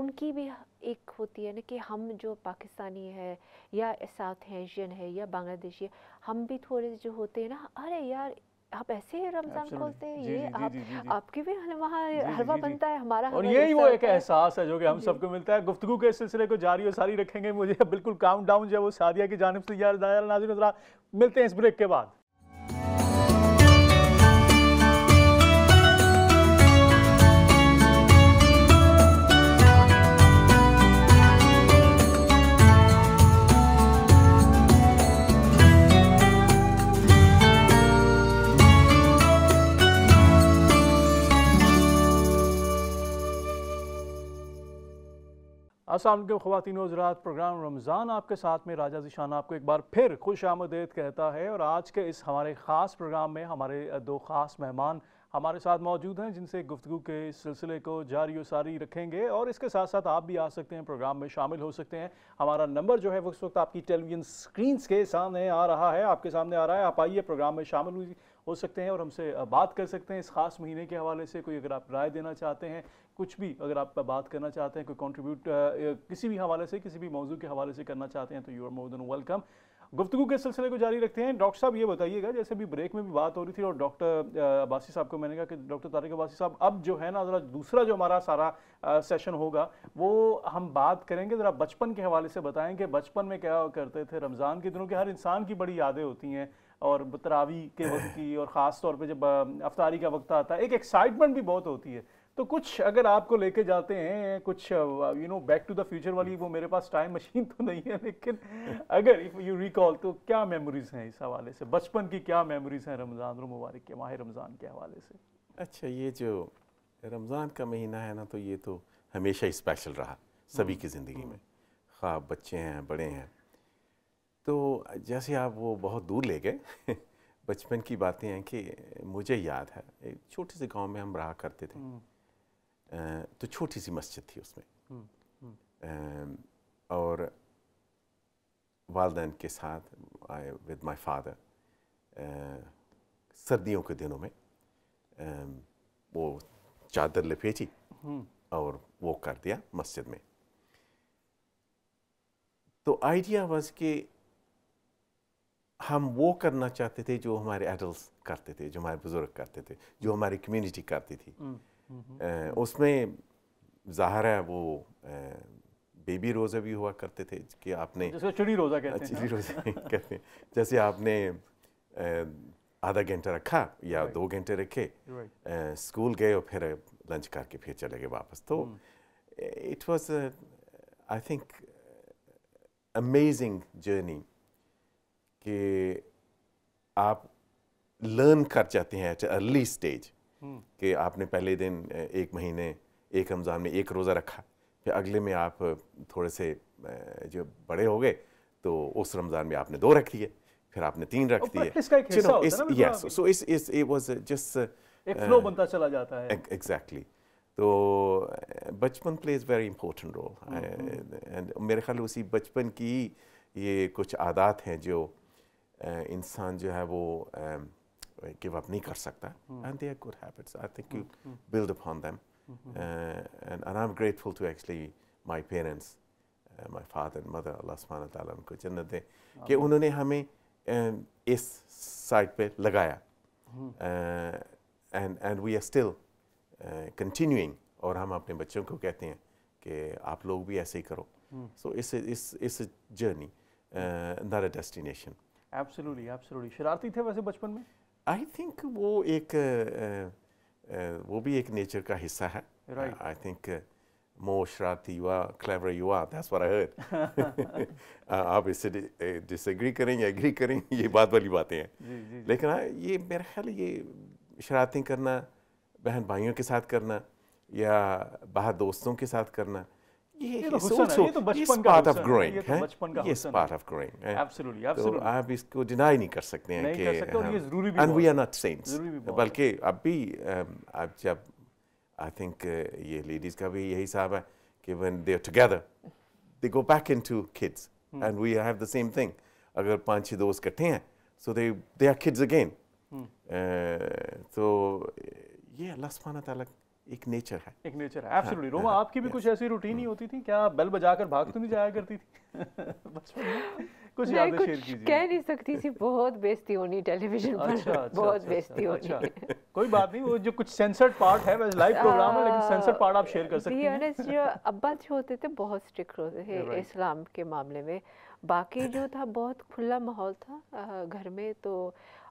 उनकी भी एक होती है ना कि हम जो पाकिस्तानी है या साउथ एशियन है या बांग्लादेशी है हम भी थोड़े जो होते हैं ना अरे यार आप ऐसे रमजान खोलते हैं ये आप आपके भी वहाँ हलवा बनता है हमारा और यही वो एक एहसास है जो कि हम सबको मिलता है गुफ्तु के सिलसिले को जारी और सारी रखेंगे मुझे बिल्कुल काउंट डाउन जो है वो सादिया की जानब से यार नाजिर मिलते हैं इस ब्रेक के बाद असलम ख़वान हजरात प्रोग्राम रमज़ान आपके साथ में राजा जिशान आपको एक बार फिर खुश आमदेद कहता है और आज के इस हमारे ख़ास प्रोग्राम में हमारे दो ख़ास मेहमान हमारे साथ मौजूद हैं जिनसे गुफ्तु के सिलसिले को जारी व सारी रखेंगे और इसके साथ साथ आप भी आ सकते हैं प्रोग्राम में शामिल हो सकते हैं हमारा नंबर जो है उस वक्त आपकी टेलीविज़न स्क्रीनस के सामने आ रहा है आपके सामने आ रहा है आप आइए प्रोग्राम में शामिल हो सकते हैं और हमसे बात कर सकते हैं इस खास महीने के हवाले से कोई अगर आप राय देना चाहते हैं कुछ भी अगर आप बात करना चाहते हैं कोई कॉन्ट्रीब्यूट किसी भी हवाले से किसी भी मौजू के हवाले से करना चाहते हैं तो you are more than welcome गुफ्तु के सिलसिले को जारी रखते हैं डॉक्टर साहब ये बताइएगा जैसे अभी ब्रेक में भी बात हो रही थी और डॉक्टर अबासी साहब को मैंने कहा कि डॉक्टर तारिक अबासी साहब अब जो है ना ज़रा दूसरा जो हमारा सारा आ, सेशन होगा वो हम बात करेंगे ज़रा बचपन के हवाले से बताएं कि बचपन में क्या करते थे रमज़ान के दिनों के हर इंसान की बड़ी यादें होती हैं और तरावी के वक्त की और ख़ास तौर पर जब अफतारी का वक्त आता है एक एक्साइटमेंट भी बहुत होती है तो कुछ अगर आपको लेके जाते हैं कुछ you know back to the future वाली वो मेरे पास टाइम मशीन तो नहीं है लेकिन अगर इफ़ यू रिकॉल तो क्या मेमोरीज़ हैं इस हवाले से बचपन की क्या मेमोरीज़ हैं रमज़ान मुबारक के माह रमज़ान के हवाले से अच्छा ये जो रमज़ान का महीना है ना तो ये तो हमेशा ही स्पेशल रहा सभी हम्म, की ज़िंदगी हम्म। में खा बच्चे हैं बड़े हैं तो जैसे आप वो बहुत दूर ले गए (laughs) बचपन की बातें हैं कि मुझे याद है एक छोटे से गांव में हम रहा करते थे हम्म। तो छोटी सी मस्जिद थी उसमें हम्म, हम्म। और वालदेन के साथ आई विद माई फादर सर्दियों के दिनों में वो चादर लपेटी हम्म। और वो कर दिया मस्जिद में तो आइडिया वाज कि हम वो करना चाहते थे जो हमारे एडल्ट करते थे जो हमारे बुज़ुर्ग करते थे जो हमारी कम्युनिटी करती थी हम्म। उसमें ज़ाहिर है वो बेबी रोज़ा भी हुआ करते थे कि आपने चिड़ी रोज़ा कहते हैं चिड़ी हाँ। रोज़ा (laughs) कहते हैं जैसे आपने आधा घंटा रखा या दो घंटे रखे स्कूल गए और फिर लंच करके फिर चले गए वापस तो it was I think amazing journey कि आप लर्न कर जाते हैं एट अर्ली स्टेज कि आपने पहले दिन एक महीने एक रमज़ान में एक रोज़ा रखा फिर अगले में आप थोड़े से जो बड़े हो गए तो उस रमज़ान में आपने दो रख दिए फिर आपने तीन रख दिए यस सो इस फ्लो बनता चला जाता है एग्जैक्टली तो बचपन plays very important role and मेरे ख्याल उसी बचपन की ये कुछ आदत हैं जो इंसान जो है वो Eh, give up नहीं कर सकता and they are good habits I think you hmm, hmm. build upon them mm-hmm. uh, and, and I'm grateful to actually my parents uh, my father and mother Allah subhanahu wa ta'ala उनको जन्नत दे कि उन्होंने हमें um, इस side पे लगाया and hmm. uh, continuing, we are still continuing और हम अपने बच्चों को कहते हैं कि आप लोग भी ऐसे ही करो सो इस इस इस journey not a destination absolutely absolutely शरारती थे वैसे बचपन में आई थिंक वो एक वो भी एक नेचर का हिस्सा है आई थिंक मो शरारती युवा क्लेवर युवा दैट्स व्हाट आई हर्ड आप इससे डिसएग्री करें या एग्री करें ये बात वाली बातें हैं लेकिन हाँ, ये मेरा ख्याल ये शरारतें करना बहन भाइयों के साथ करना या बाहर दोस्तों के साथ करना ये तो it's also ये तो बचपन का part of growing ये तो बचपन का yes part of growing absolutely absolutely तो आप इसको डिनाई नहीं कर सकते हैं कि नहीं कर सकते और ये जरूरी भी and we are not saints बल्कि अब भी अब जब आई थिंक ये लेडीज का भी यही हिसाब है कि when they are together they go back into kids and we have the same thing अगर पांच छह दोस्त इकट्ठे हैं so they they are kids again तो ये अल्लाह सुब्हान तआला एक नेचर है एक नेचर है एब्सोल्युटली हाँ, रोमा हाँ, आपकी भी कुछ ऐसी रूटीन ही होती थी क्या आप बेल बजाकर भाग तो नहीं जाया करती थी (laughs) बचपन में कुछ याद शेयर कीजिए कह नहीं सकती थी बहुत बेइज्जती होनी टेलीविजन पर अच्छा, अच्छा बहुत अच्छा, अच्छा, बेइज्जती होनी कोई बात नहीं वो जो कुछ सेंसर्ड पार्ट है वैसे लाइव प्रोग्राम है लेकिन सेंसर्ड पार्ट आप शेयर कर सकती हैं जो अब्बा जो होते थे बहुत स्ट्रिक्ट होते थे इस्लाम के मामले में बाकी जो था बहुत खुला माहौल था घर में तो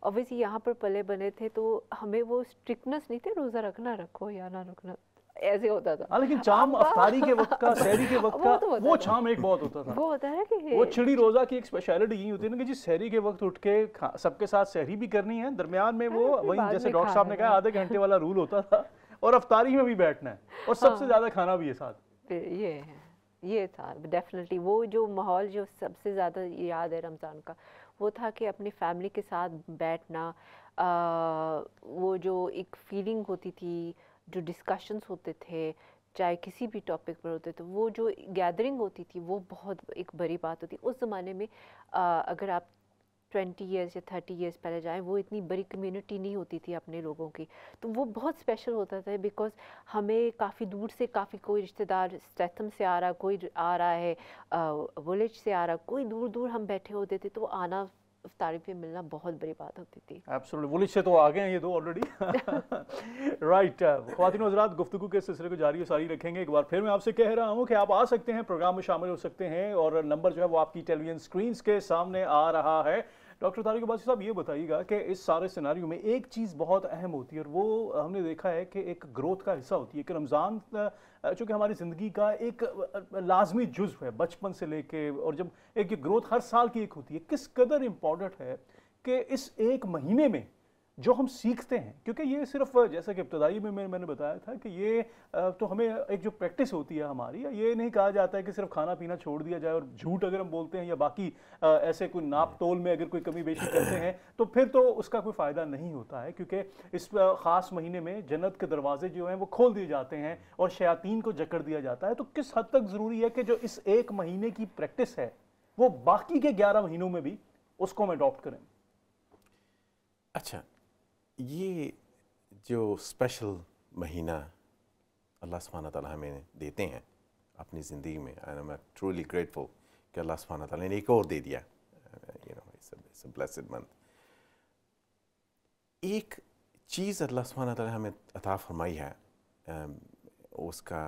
ऑब्वियसली यहाँ पर पले बने थे तो हमें वो स्ट्रिक्टनेस नहीं थे रोज़ा रखना रखो या ना रखना ऐसे होता था हाँ, लेकिन चाम के वक्त का (laughs) सहरी के वक्त का वो, तो वो चाम एक बहुत होता था वो होता है कि वो छिड़ी रोजा की एक स्पेशलिटी यही होती है ना कि सहरी के वक्त उठ के सबके साथ सहरी भी करनी है दरमियान में वो वही जैसे डॉक्टर साहब ने कहा आधे घंटे वाला रूल होता था और अफतारी में भी बैठना है और सबसे हाँ। ज्यादा खाना भी है साथ ये ये था डेफिनेटली वो जो माहौल जो सबसे ज़्यादा याद है रमज़ान का वो था कि अपनी फैमिली के साथ बैठना वो जो एक फीलिंग होती थी जो डिस्कशंस होते थे चाहे किसी भी टॉपिक पर होते तो वो जो गैदरिंग होती थी वो बहुत एक बड़ी बात होती उस ज़माने में आ, अगर आप 20 ईयर्स या 30 ईयर्स पहले जाएँ वो इतनी बड़ी कम्युनिटी नहीं होती थी अपने लोगों की तो वो बहुत स्पेशल होता था बिकॉज हमें काफ़ी दूर से काफ़ी कोई रिश्तेदार स्टैथम से आ रहा कोई आ रहा है विलेज से आ रहा कोई दूर दूर हम बैठे होते थे तो आना तारीफ में मिलना बहुत बड़ी बात होती थी एब्सोल्युटली वुलिश से तो आ गए हैं ये दो ऑलरेडी राइट (laughs) खातिन हजरात गुफ्तु के सिलसिले को जारी सारी रखेंगे एक बार फिर मैं आपसे कह रहा हूँ कि आप आ सकते हैं प्रोग्राम में शामिल हो सकते हैं और नंबर जो है वो आपकी टेलीविजन स्क्रीन के सामने आ रहा है डॉक्टर तारिक अब्बासी साहब ये बताइएगा कि इस सारे सिनारी में एक चीज़ बहुत अहम होती है और वो हमने देखा है कि एक ग्रोथ का हिस्सा होती है कि रमज़ान चूँकि हमारी ज़िंदगी का एक लाजमी जुज्व है बचपन से लेके और जब एक ग्रोथ हर साल की एक होती है किस कदर इम्पॉर्टेंट है कि इस एक महीने में जो हम सीखते हैं क्योंकि ये सिर्फ जैसा कि इब्तदाई में मैंने बताया था कि ये तो हमें एक जो प्रैक्टिस होती है हमारी ये नहीं कहा जाता है कि सिर्फ खाना पीना छोड़ दिया जाए और झूठ अगर हम बोलते हैं या बाकी ऐसे कोई नाप तोल में अगर कोई कमी बेशी करते हैं तो फिर तो उसका कोई फ़ायदा नहीं होता है क्योंकि इस ख़ास महीने में जन्नत के दरवाजे जो हैं वो खोल दिए जाते हैं और शयातीन को जकड़ दिया जाता है तो किस हद तक ज़रूरी है कि जो इस एक महीने की प्रैक्टिस है वो बाकी के ग्यारह महीनों में भी उसको हम अडोप्ट करें अच्छा ये जो स्पेशल महीना अल्लाह सुबहाना ताला हमें देते हैं अपनी ज़िंदगी में आई एम ट्रूली ग्रेटफुल कि अल्लाह सुबहाना ताला ने एक और दे दिया you know it's blessed month एक चीज़ अल्लाह सुबहाना ताला हमें अता फरमाई है um, उसका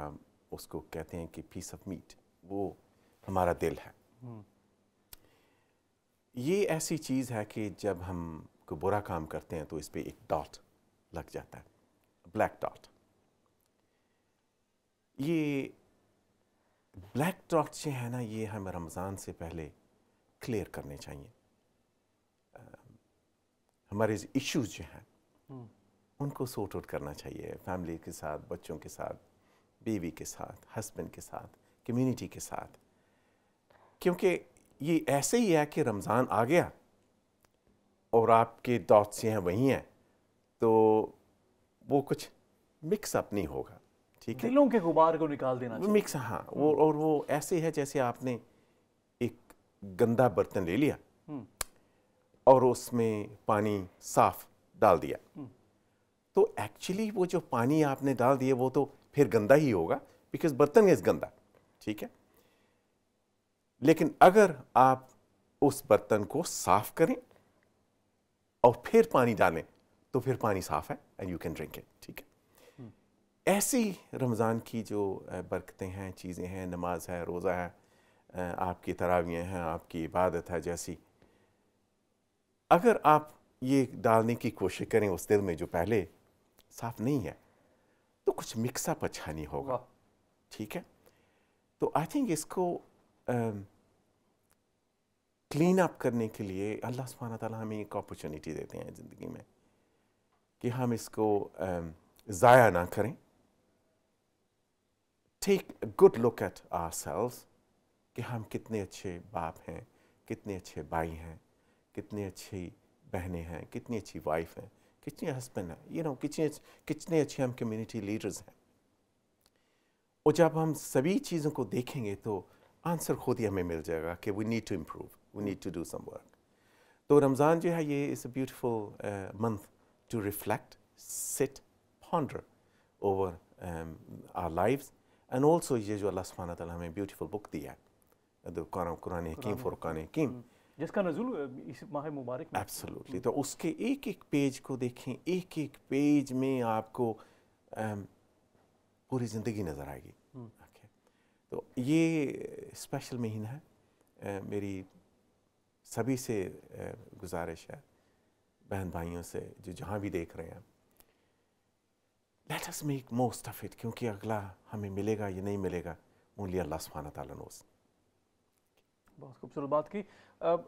उसको कहते हैं कि पीस ऑफ मीट वो हमारा दिल है हम्म। ये ऐसी चीज़ है कि जब हम कोई बुरा काम करते हैं तो इस पर एक डॉट लग जाता है ब्लैक डॉट ये ब्लैक डॉट जो है ना ये हमें रमज़ान से पहले क्लियर करने चाहिए हमारे इश्यूज जो हैं हम्म। उनको सॉर्ट आउट करना चाहिए फैमिली के साथ बच्चों के साथ बीवी के साथ हस्बैंड के साथ कम्युनिटी के साथ क्योंकि ये ऐसे ही है कि रमज़ान आ गया और आपके से हैं वही हैं तो वो कुछ मिक्सअप नहीं होगा ठीक है दिलों के गुबार को निकाल देना मिक्स हाँ वो हम्म। और वो ऐसे है जैसे आपने एक गंदा बर्तन ले लिया हम्म। और उसमें पानी साफ डाल दिया हम्म। तो एक्चुअली वो जो पानी आपने डाल दिया वो तो फिर गंदा ही होगा बिकॉज बर्तन इज गंदा ठीक है लेकिन अगर आप उस बर्तन को साफ करें और फिर पानी डालें तो फिर पानी साफ है and you can drink it ठीक है ऐसी रमज़ान की जो बरकतें हैं चीज़ें हैं नमाज है रोज़ा है आपकी तरावियाँ हैं आपकी इबादत है जैसी अगर आप ये डालने की कोशिश करें उस दिल में जो पहले साफ नहीं है तो कुछ मिक्सअप अच्छा नहीं होगा ठीक है तो आई थिंक इसको क्लीन अप करने के लिए अल्लाह सुबहाना ताला हमें एक अपॉर्चुनिटी देते हैं ज़िंदगी में कि हम इसको ज़ाया ना करें take good look at our sales कि हम कितने अच्छे बाप हैं कितने अच्छे भाई हैं कितनी अच्छी बहनें हैं कितनी अच्छी वाइफ हैं कितने हस्बैंड हैं यू नो कितने कितने अच्छे हम कम्युनिटी लीडर्स हैं और जब हम सभी चीज़ों को देखेंगे तो आंसर खुद ही हमें मिल जाएगा कि we need to improve We need to do some work. तो रमज़ान जो है ये is a beautiful month to reflect sit ponder over our life and also ये जो अल्लाह सुबहाना तला हमें ब्यूटीफुल बुक दिया है तो उसके एक एक पेज को देखें एक एक पेज में आपको um, पूरी ज़िंदगी नज़र आएगी hmm. तो ये स्पेशल महीना है uh, मेरी सभी से गुजारिश है बहन भाइयों से जो जहाँ भी देख रहे हैं let us make most of it क्योंकि अगला हमें मिलेगा या नहीं मिलेगा ओनली अल्लाह सुबहाना तौस बहुत खूबसूरत बात की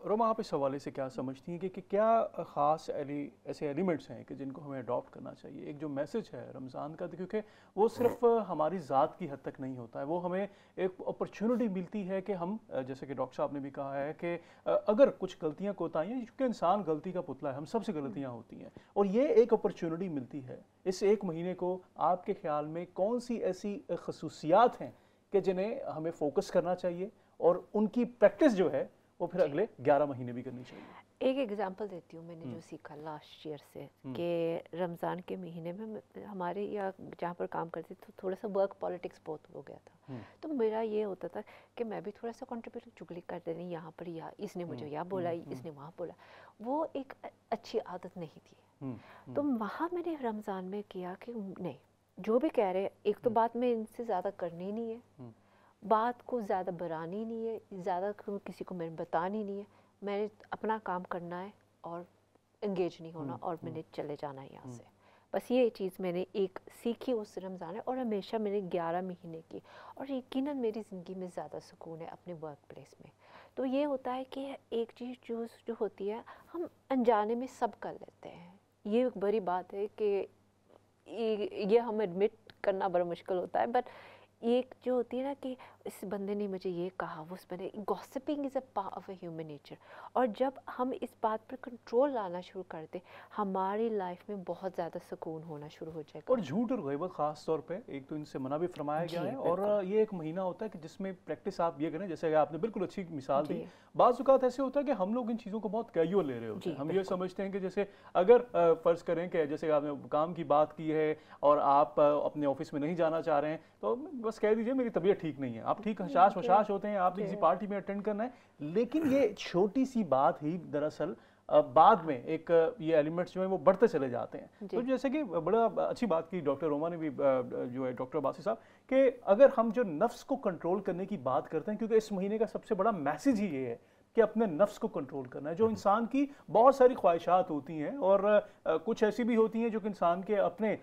रोमा आप इस हवाले से क्या समझती हैं कि, कि क्या ख़ास एली, ऐसे एलिमेंट्स हैं कि जिनको हमें अडॉप्ट करना चाहिए एक जो मैसेज है रमज़ान का क्योंकि वो सिर्फ हमारी ज़ात की हद तक नहीं होता है वो हमें एक अपॉर्चुनिटी मिलती है कि हम जैसे कि डॉक्टर साहब ने भी कहा है कि अगर कुछ गलतियाँ कोताहियाँ क्योंकि इंसान गलती का पुतला है हम सबसे गलतियाँ हम्म। होती हैं और ये एक अपॉर्चुनिटी मिलती है इस एक महीने को आपके ख्याल में कौन सी ऐसी खसूसियात हैं कि जिन्हें हमें फोकस करना चाहिए और उनकी प्रैक्टिस जो है वो फिर अगले ग्यारह महीने भी करनी चाहिए एक एग्जांपल देती हूँ मैंने जो हम्म। सीखा लास्ट ईयर से हम्म। कि रमज़ान के महीने में हमारे या जहाँ पर काम करते तो थोड़ा सा वर्क पॉलिटिक्स बहुत हो गया था हम्म। तो मेरा ये होता था कि मैं भी थोड़ा सा कॉन्ट्रीब्यूट चुगली कर देनी यहाँ पर या इसने मुझे या बोला इसने वहाँ बोला वो एक अच्छी आदत नहीं थी तो वहाँ मैंने रमज़ान में किया कि नहीं जो भी कह रहे एक तो बात मैं इनसे ज़्यादा करनी नहीं है बात को ज़्यादा बरानी नहीं है ज़्यादा किसी को मैंने बतानी नहीं है मैंने अपना काम करना है और इंगेज नहीं होना हम्म, और हम्म। मैंने चले जाना है यहाँ हम्म। से बस ये चीज़ मैंने एक सीखी उस रमज़ान है और हमेशा मैंने ग्यारह महीने की और यकीन मेरी ज़िंदगी में ज़्यादा सुकून है अपने वर्क प्लेस में तो ये होता है कि एक चीज़ जो जो होती है हम अनजाने में सब कर लेते हैं ये बड़ी बात है कि ये हम एडमिट करना बड़ा मुश्किल होता है बट एक जो होती है ना कि इस बंदे ने मुझे ये कहा उस बंदे gossiping is a part of a human nature और जब हम इस बात पर कंट्रोल लाना शुरू करते हमारी लाइफ में बहुत ज़्यादा सुकून होना शुरू हो जाएगा और झूठ और गैबत ख़ास तौर पे एक तो इनसे मना भी फरमाया गया है और ये एक महीना होता है कि जिसमें प्रैक्टिस आप ये करें जैसे आपने बिल्कुल अच्छी मिसाल दी बाज़ात ऐसे होता है कि हम लोग इन चीज़ों को बहुत कैजुअल ले रहे होते हैं हम ये समझते हैं कि जैसे अगर फ़र्ज़ करें कि जैसे आपने काम की बात की है और आप अपने ऑफिस में नहीं जाना चाह रहे हैं तो बस कह दीजिए मेरी तबीयत ठीक नहीं है आप ठीक हशाश वशाश होते हैं आप किसी पार्टी में अटेंड करना है लेकिन ये छोटी सी बात ही दरअसल बाद में एक ये एलिमेंट्स जो है वो बढ़ते चले जाते हैं तो जैसे कि बड़ा अच्छी बात की डॉक्टर रोमा ने भी जो है डॉक्टर बासी साहब कि अगर हम जो नफ्स को कंट्रोल करने की बात करते हैं क्योंकि इस महीने का सबसे बड़ा मैसेज ही ये है कि अपने नफ्स को कंट्रोल करना है जो हम्म। इंसान की बहुत सारी ख्वाहिशात होती हैं और कुछ ऐसी भी होती हैं जो कि इंसान के अपने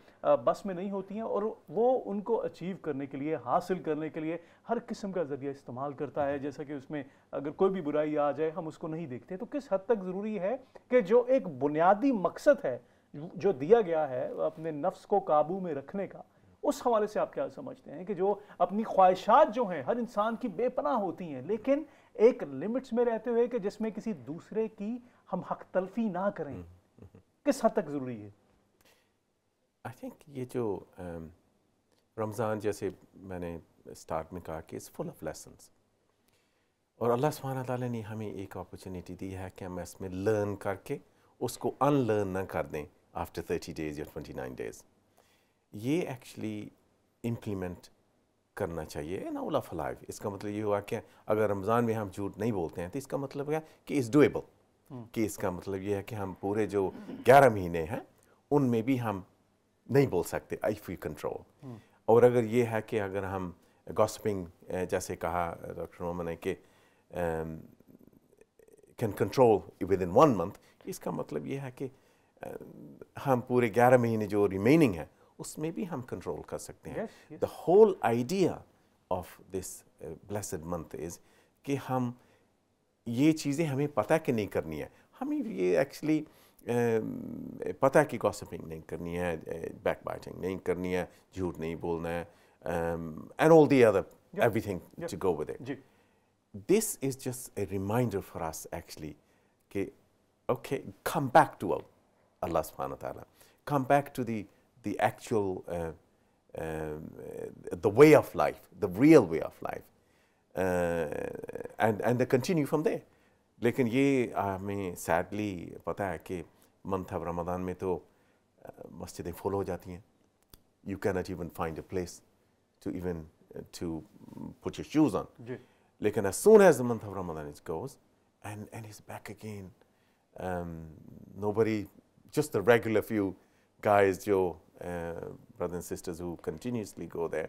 बस में नहीं होती हैं और वो उनको अचीव करने के लिए हासिल करने के लिए हर किस्म का ज़रिया इस्तेमाल करता है जैसा कि उसमें अगर कोई भी बुराई आ जाए हम उसको नहीं देखते तो किस हद तक ज़रूरी है कि जो एक बुनियादी मकसद है जो दिया गया है अपने नफ्स को काबू में रखने का उस हवाले से आप क्या समझते हैं कि जो अपनी ख्वाहिशात जो हैं हर इंसान की बेपनाह होती हैं लेकिन एक लिमिट्स में रहते हुए कि जिसमें किसी दूसरे की हम हक तलफी ना करें हम्म, हम्म, हम्म। किस हद तक ज़रूरी है आई थिंक ये जो um, रमज़ान जैसे मैंने स्टार्ट में कहा कि इज़ फुल ऑफ लेसन और अल्लाह सुबहाना ताला ने हमें एक अपॉर्चुनिटी दी है कि हम इसमें लर्न करके उसको अनलर्न ना कर दें आफ्टर थर्टी डेज़ या ट्वेंटी नाइन डेज़ ये एक्चुअली इम्प्लीमेंट करना चाहिए एन आउल ऑफ लाइफ इसका मतलब ये हुआ कि अगर रमज़ान में हम झूठ नहीं बोलते हैं तो इसका मतलब है कि इज़ डुएबल हम्म। कि इसका मतलब ये है कि हम पूरे जो ग्यारह महीने हैं उनमें भी हम नहीं बोल सकते आई फी कंट्रोल और अगर ये है कि अगर हम गॉसपिंग जैसे कहा डॉक्टर मोमन ने कि can control within one month इसका मतलब ये है कि हम पूरे ग्यारह महीने जो रिमेनिंग है उसमें भी हम कंट्रोल कर सकते हैं the whole idea of this blessed month is कि हम ये चीज़ें हमें पता कि नहीं करनी है हमें ये एक्चुअली um, पता कि गॉसिपिंग नहीं करनी है बैक uh, बाइटिंग नहीं करनी है झूठ नहीं बोलना है and all the other everything to go with it this is just a reminder for us actually कि ओके कम बैक टू अल्लाह subhanahu wa ta'ala. Back to the the actual, uh, um, the way of life, the real way of life, and, and they continue from there. लेकिन ये हमें sadly पता है कि month of Ramadan में तो मस्जिदें फुल हो जाती हैं you can not even find a place to even to put your shoes on लेकिन as soon as the month of Ramadan is goes and and is back again no बरी just the regular few guys जो brother sisters who continuously go there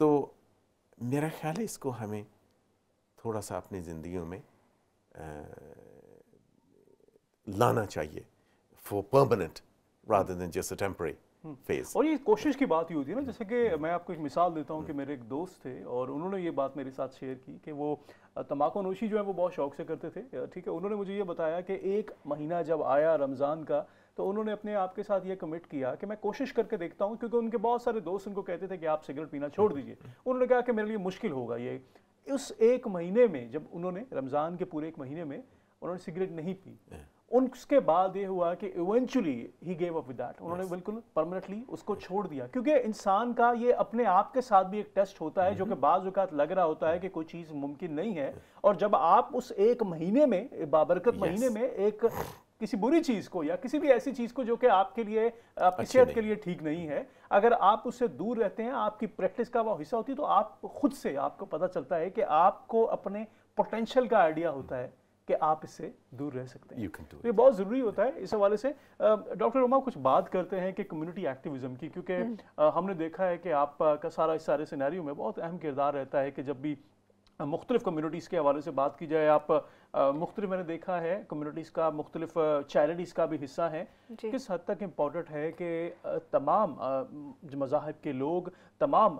तो मेरा ख्याल है इसको हमें थोड़ा सा अपनी ज़िंदगी में uh, लाना चाहिए for permanent rather than just a temporary phase और ये कोशिश की बात ही होती है ना जैसे कि हम्म। मैं आपको एक मिसाल देता हूँ कि हम्म। मेरे एक दोस्त थे और उन्होंने ये बात मेरे साथ शेयर की कि वो तम्बाकू नोशी जो है वो बहुत शौक से करते थे ठीक है उन्होंने मुझे ये बताया कि एक महीना जब आया रमज़ान का तो उन्होंने अपने आप के साथ ये कमिट किया कि मैं कोशिश करके देखता हूँ क्योंकि उनके बहुत सारे दोस्त उनको कहते थे कि आप सिगरेट पीना छोड़ दीजिए उन्होंने कहा कि मेरे लिए मुश्किल होगा ये उस एक महीने में जब उन्होंने रमज़ान के पूरे एक महीने में उन्होंने सिगरेट नहीं पी हाँ। उसके बाद ये हुआ कि eventually he gave up with that उन्होंने yes. बिल्कुल परमानेंटली उसको छोड़ दिया क्योंकि इंसान का ये अपने आप के साथ भी एक टेस्ट होता है mm -hmm. जो कि हम्म। बाज़ लग रहा होता है कि कोई चीज़ मुमकिन नहीं है हाँ। और जब आप उस एक महीने में बाबरकत yes. महीने में एक किसी बुरी चीज़ को या किसी भी ऐसी चीज़ को जो कि आपके लिए आपकी सेहत के लिए ठीक नहीं है अगर आप उससे दूर रहते हैं आपकी प्रैक्टिस का वो हिस्सा होती है तो आप खुद से आपको पता चलता है कि आपको अपने पोटेंशियल का आइडिया होता है कि आप इससे दूर रह सकते हैं तो ये बहुत ज़रूरी होता है इस हवाले से डॉक्टर उमा कुछ बात करते हैं कि कम्युनिटी एक्टिविज्म की क्योंकि हम्म। हमने देखा है कि आपका सारा इस सारे सिनेरियो में बहुत अहम किरदार रहता है कि जब भी मुख्तलिफ कम्यूनिटीज़ के हवाले से बात की जाए आप मुख्तलि मैंने देखा है कम्युनिटीज़ का मुख्तलिफ चैरिटीज़ का भी हिस्सा है किस हद तक इम्पोर्टेंट है कि तमाम मजाहब के लोग तमाम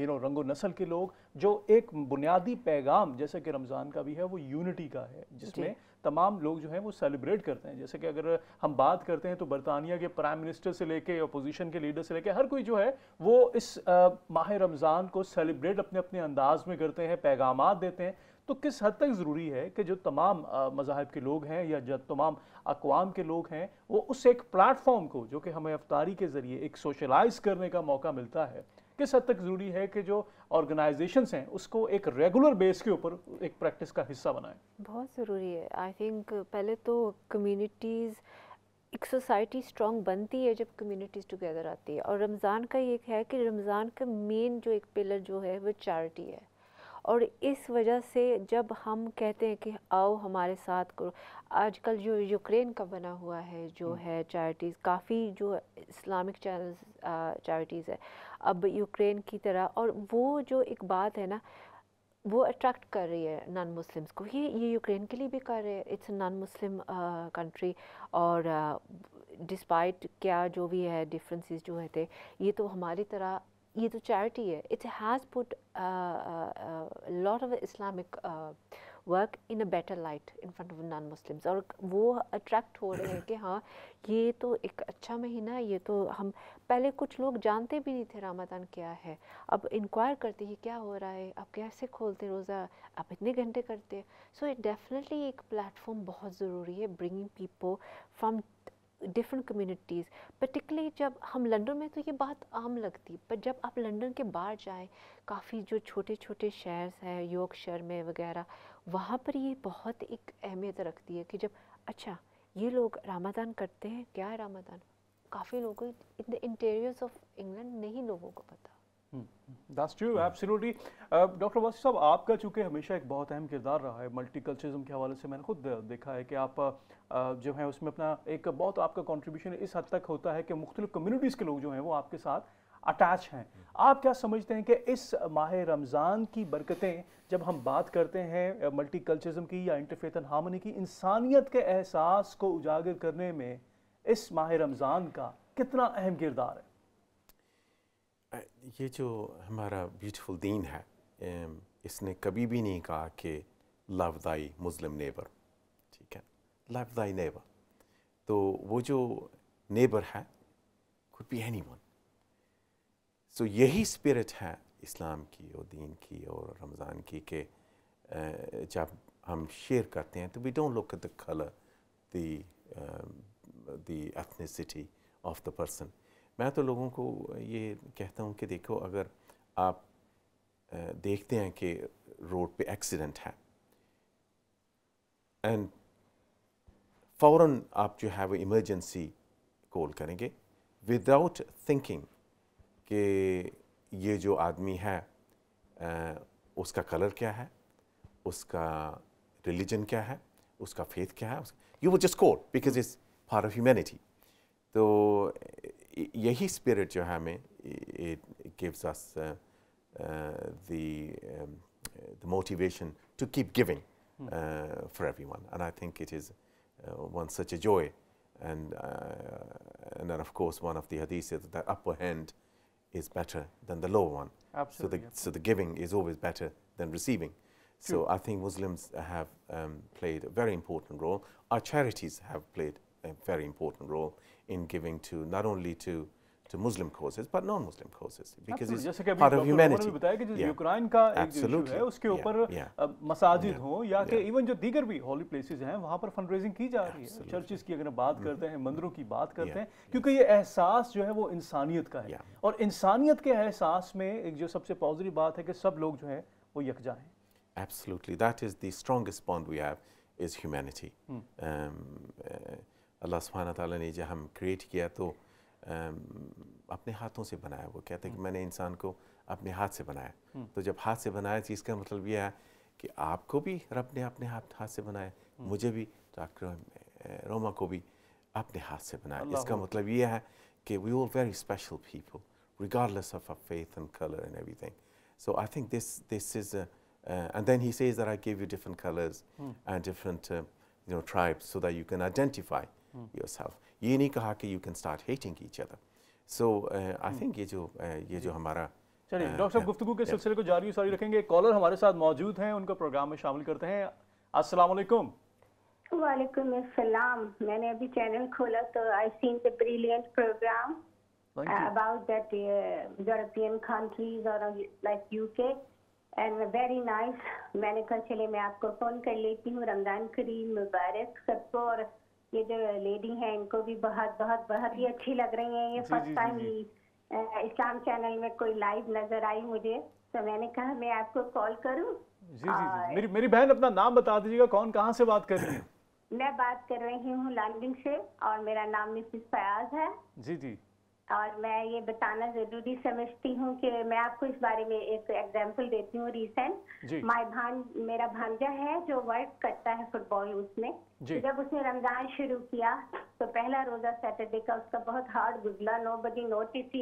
यू नो रंगो नस्ल के लोग जो एक बुनियादी पैगाम जैसे कि रमज़ान का भी है वो यूनिटी का है जिसमें तमाम लोग जो हैं वो सेलिब्रेट करते हैं जैसे कि अगर हम बात करते हैं तो बरतानिया के प्राइम मिनिस्टर से लेके अपोजिशन के लीडर से लेके हर कोई जो है वो इस माह रमज़ान को सेलिब्रेट अपने अपने अंदाज में करते हैं पैगाम देते हैं तो किस हद तक ज़रूरी है कि जो तमाम मजाहब के लोग हैं या जो तमाम अकवाम के लोग हैं वो उस एक प्लेटफॉर्म को जो कि हमें अफ्तारी के ज़रिए एक सोशलाइज करने का मौका मिलता है किस हद तक ज़रूरी है कि जो ऑर्गेनाइजेशंस हैं उसको एक रेगुलर बेस के ऊपर एक प्रैक्टिस का हिस्सा बनाएं बहुत ज़रूरी है आई थिंक पहले तो कम्यूनिटीज़ एक सोसाइटी स्ट्रॉन्ग बनती है जब कम्युनिटीज़ टुगेदर आती है और रमज़ान का ये है कि रमज़ान का मेन जो एक पिलर जो है वो चैरिटी है और इस वजह से जब हम कहते हैं कि आओ हमारे साथ करो आजकल जो यूक्रेन का बना हुआ है जो हम्म। है चैरिटीज़ काफ़ी जो इस्लामिक चैरिटीज़ है अब यूक्रेन की तरह और वो जो एक बात है ना वो अट्रैक्ट कर रही है नॉन मुस्लिम्स को ये ये यूक्रेन के लिए भी कर रहे हैं इट्स नॉन मुस्लिम कंट्री और डिस्पाइट uh, क्या जो भी है डिफरेंसेस जो है थे ये तो हमारी तरह ये तो चैरिटी है it has put lot of Islamic work in a better light in front of non Muslims और वो अट्रैक्ट हो रहे हैं कि हाँ ये तो एक अच्छा महीना है ये तो हम पहले कुछ लोग जानते भी नहीं थे रामादान क्या है अब इंक्वायर करते ही क्या हो रहा है अब कैसे खोलते रोज़ा आप इतने घंटे करते हैं सो इट डेफिनेटली एक प्लेटफॉर्म बहुत ज़रूरी है bringing people from different communities particularly जब हम लंदन में तो ये बात आम लगती पर जब आप लंदन के बाहर जाएँ काफ़ी जो छोटे छोटे शहर्स हैं यॉर्क शहर में वगैरह वहाँ पर ये बहुत एक अहमियत रखती है कि जब अच्छा ये लोग रामादान करते हैं क्या है रामादान काफ़ी लोगों in the interiors of England नहीं लोगों को पता दैट्स ट्रू एब्सोल्युटली डॉक्टर वासी साहब आपका चूंकि हमेशा एक बहुत अहम किरदार रहा है मल्टी कल्चरिज्म के हवाले से मैंने खुद देखा है कि आप जो है उसमें अपना एक बहुत आपका कंट्रीब्यूशन इस हद तक होता है कि मुख्तलिफ कम्युनिटीज़ के लोग जो हैं वो आपके साथ अटैच हैं आप क्या समझते हैं कि इस माह रमज़ान की बरकतें जब हम बात करते हैं मल्टी कल्चरिज्म की या इंटरफेथन हार्मनी की इंसानियत के एहसास को उजागर करने में इस माह रमज़ान का कितना अहम किरदार है ये जो हमारा ब्यूटीफुल दीन है इसने कभी भी नहीं कहा कि लव दाई मुस्लिम नेबर ठीक है लव दाई नेबर तो वो जो नेबर है could be any one so यही स्पिरिट है इस्लाम की और दीन की और रमज़ान की के जब हम शेयर करते हैं तो we don't look at the colour the ethnicity of the person मैं तो लोगों को ये कहता हूँ कि देखो अगर आप देखते हैं कि रोड पे एक्सीडेंट है एंड फ़ौर आप जो है वो इमरजेंसी कॉल करेंगे विदाउट थिंकिंग कि ये जो आदमी है उसका कलर क्या है उसका रिलीजन क्या है उसका फेथ क्या है यू वो just call because is far of humanity तो यही spirit जो हमें it gives us uh, uh, the, um, the motivation to keep giving hmm. uh, for everyone. And I think it is one such a joy. And, and then, of course, one of the hadiths that upper hand is better than the lower one. Absolutely. So the, so the giving is always better than receiving. True. So I think Muslims have um, played a very important role. Our charities have played a very important role in giving to not only to to Muslim causes but non-Muslim causes because it's part of humanity. Absolutely. बताया कि जो Ukraine का एक issue है उसके ऊपर मसाजिद हो या कि इवन जो दीगर भी होली प्लेसेस हैं वहां पर फंडरेजिंग की जा रही है चर्चेस की अगर बात करते हैं मंदिरों की बात करते हैं क्योंकि ये एहसास जो है वो इंसानियत का है और इंसानियत के एहसास में एक जो सबसे positive Absolutely. That is the strongest bond we have is humanity. Hmm. Um, uh, अल्लाह सुबहाना ताला ने जब हम क्रिएट किया तो अपने हाथों से बनाया वो कहते हैं कि मैंने इंसान को अपने हाथ से बनाया तो जब हाथ से बनाया चीज़ का मतलब ये है कि आपको भी रब ने अपने हाथ हाथ से बनाया मुझे भी डॉक्टर रोमा को भी अपने हाथ से बनाया इसका मतलब ये है कि we are very special people regardless of our faith and color and everything. So I think this this is a, uh, and then he says that I gave you different colors mm. and different uh, you know tribes so that you can identify. hmm. yourself. ये नहीं कहा कि you can start hating each other. So uh, I hmm. think ये जो uh, ये जो हमारा चलिए uh, डॉक्टर साहब गुफ्तु के सिलसिले को जारी सारी रखेंगे कॉलर हमारे साथ मौजूद हैं उनको प्रोग्राम में शामिल करते हैं अस्सलाम वालेकुम वालेकुम अस्सलाम मैंने अभी चैनल खोला तो I seen the brilliant programme about that European countries और like UK and very nice मैंने कहा चले मैं आपको फ़ोन कर लेती हूँ रमज़ान करीम मुबारक सबको और ये जो लेडी है इनको भी बहुत बहुत बहुत ही अच्छी लग रही है ये फर्स्ट टाइम इस्लाम चैनल में कोई लाइव नजर आई मुझे तो मैंने कहा मैं आपको कॉल करूं जी जी, जी मेरी मेरी बहन अपना नाम बता दीजिएगा कौन कहाँ से बात कर रही है (clears throat) मैं बात कर रही हूँ लॉन्डिंग से और मेरा नाम मिसिस फयाज है जी जी और मैं ये बताना जरूरी समझती हूँ कि मैं आपको इस बारे में एक एग्जांपल देती हूँ रिसेंट माय भान मेरा भांजा है जो वर्क करता है फुटबॉल उसमें जब उसने रमजान शुरू किया तो पहला रोजा सैटरडे का उसका बहुत हार्ड गुजला nobody notice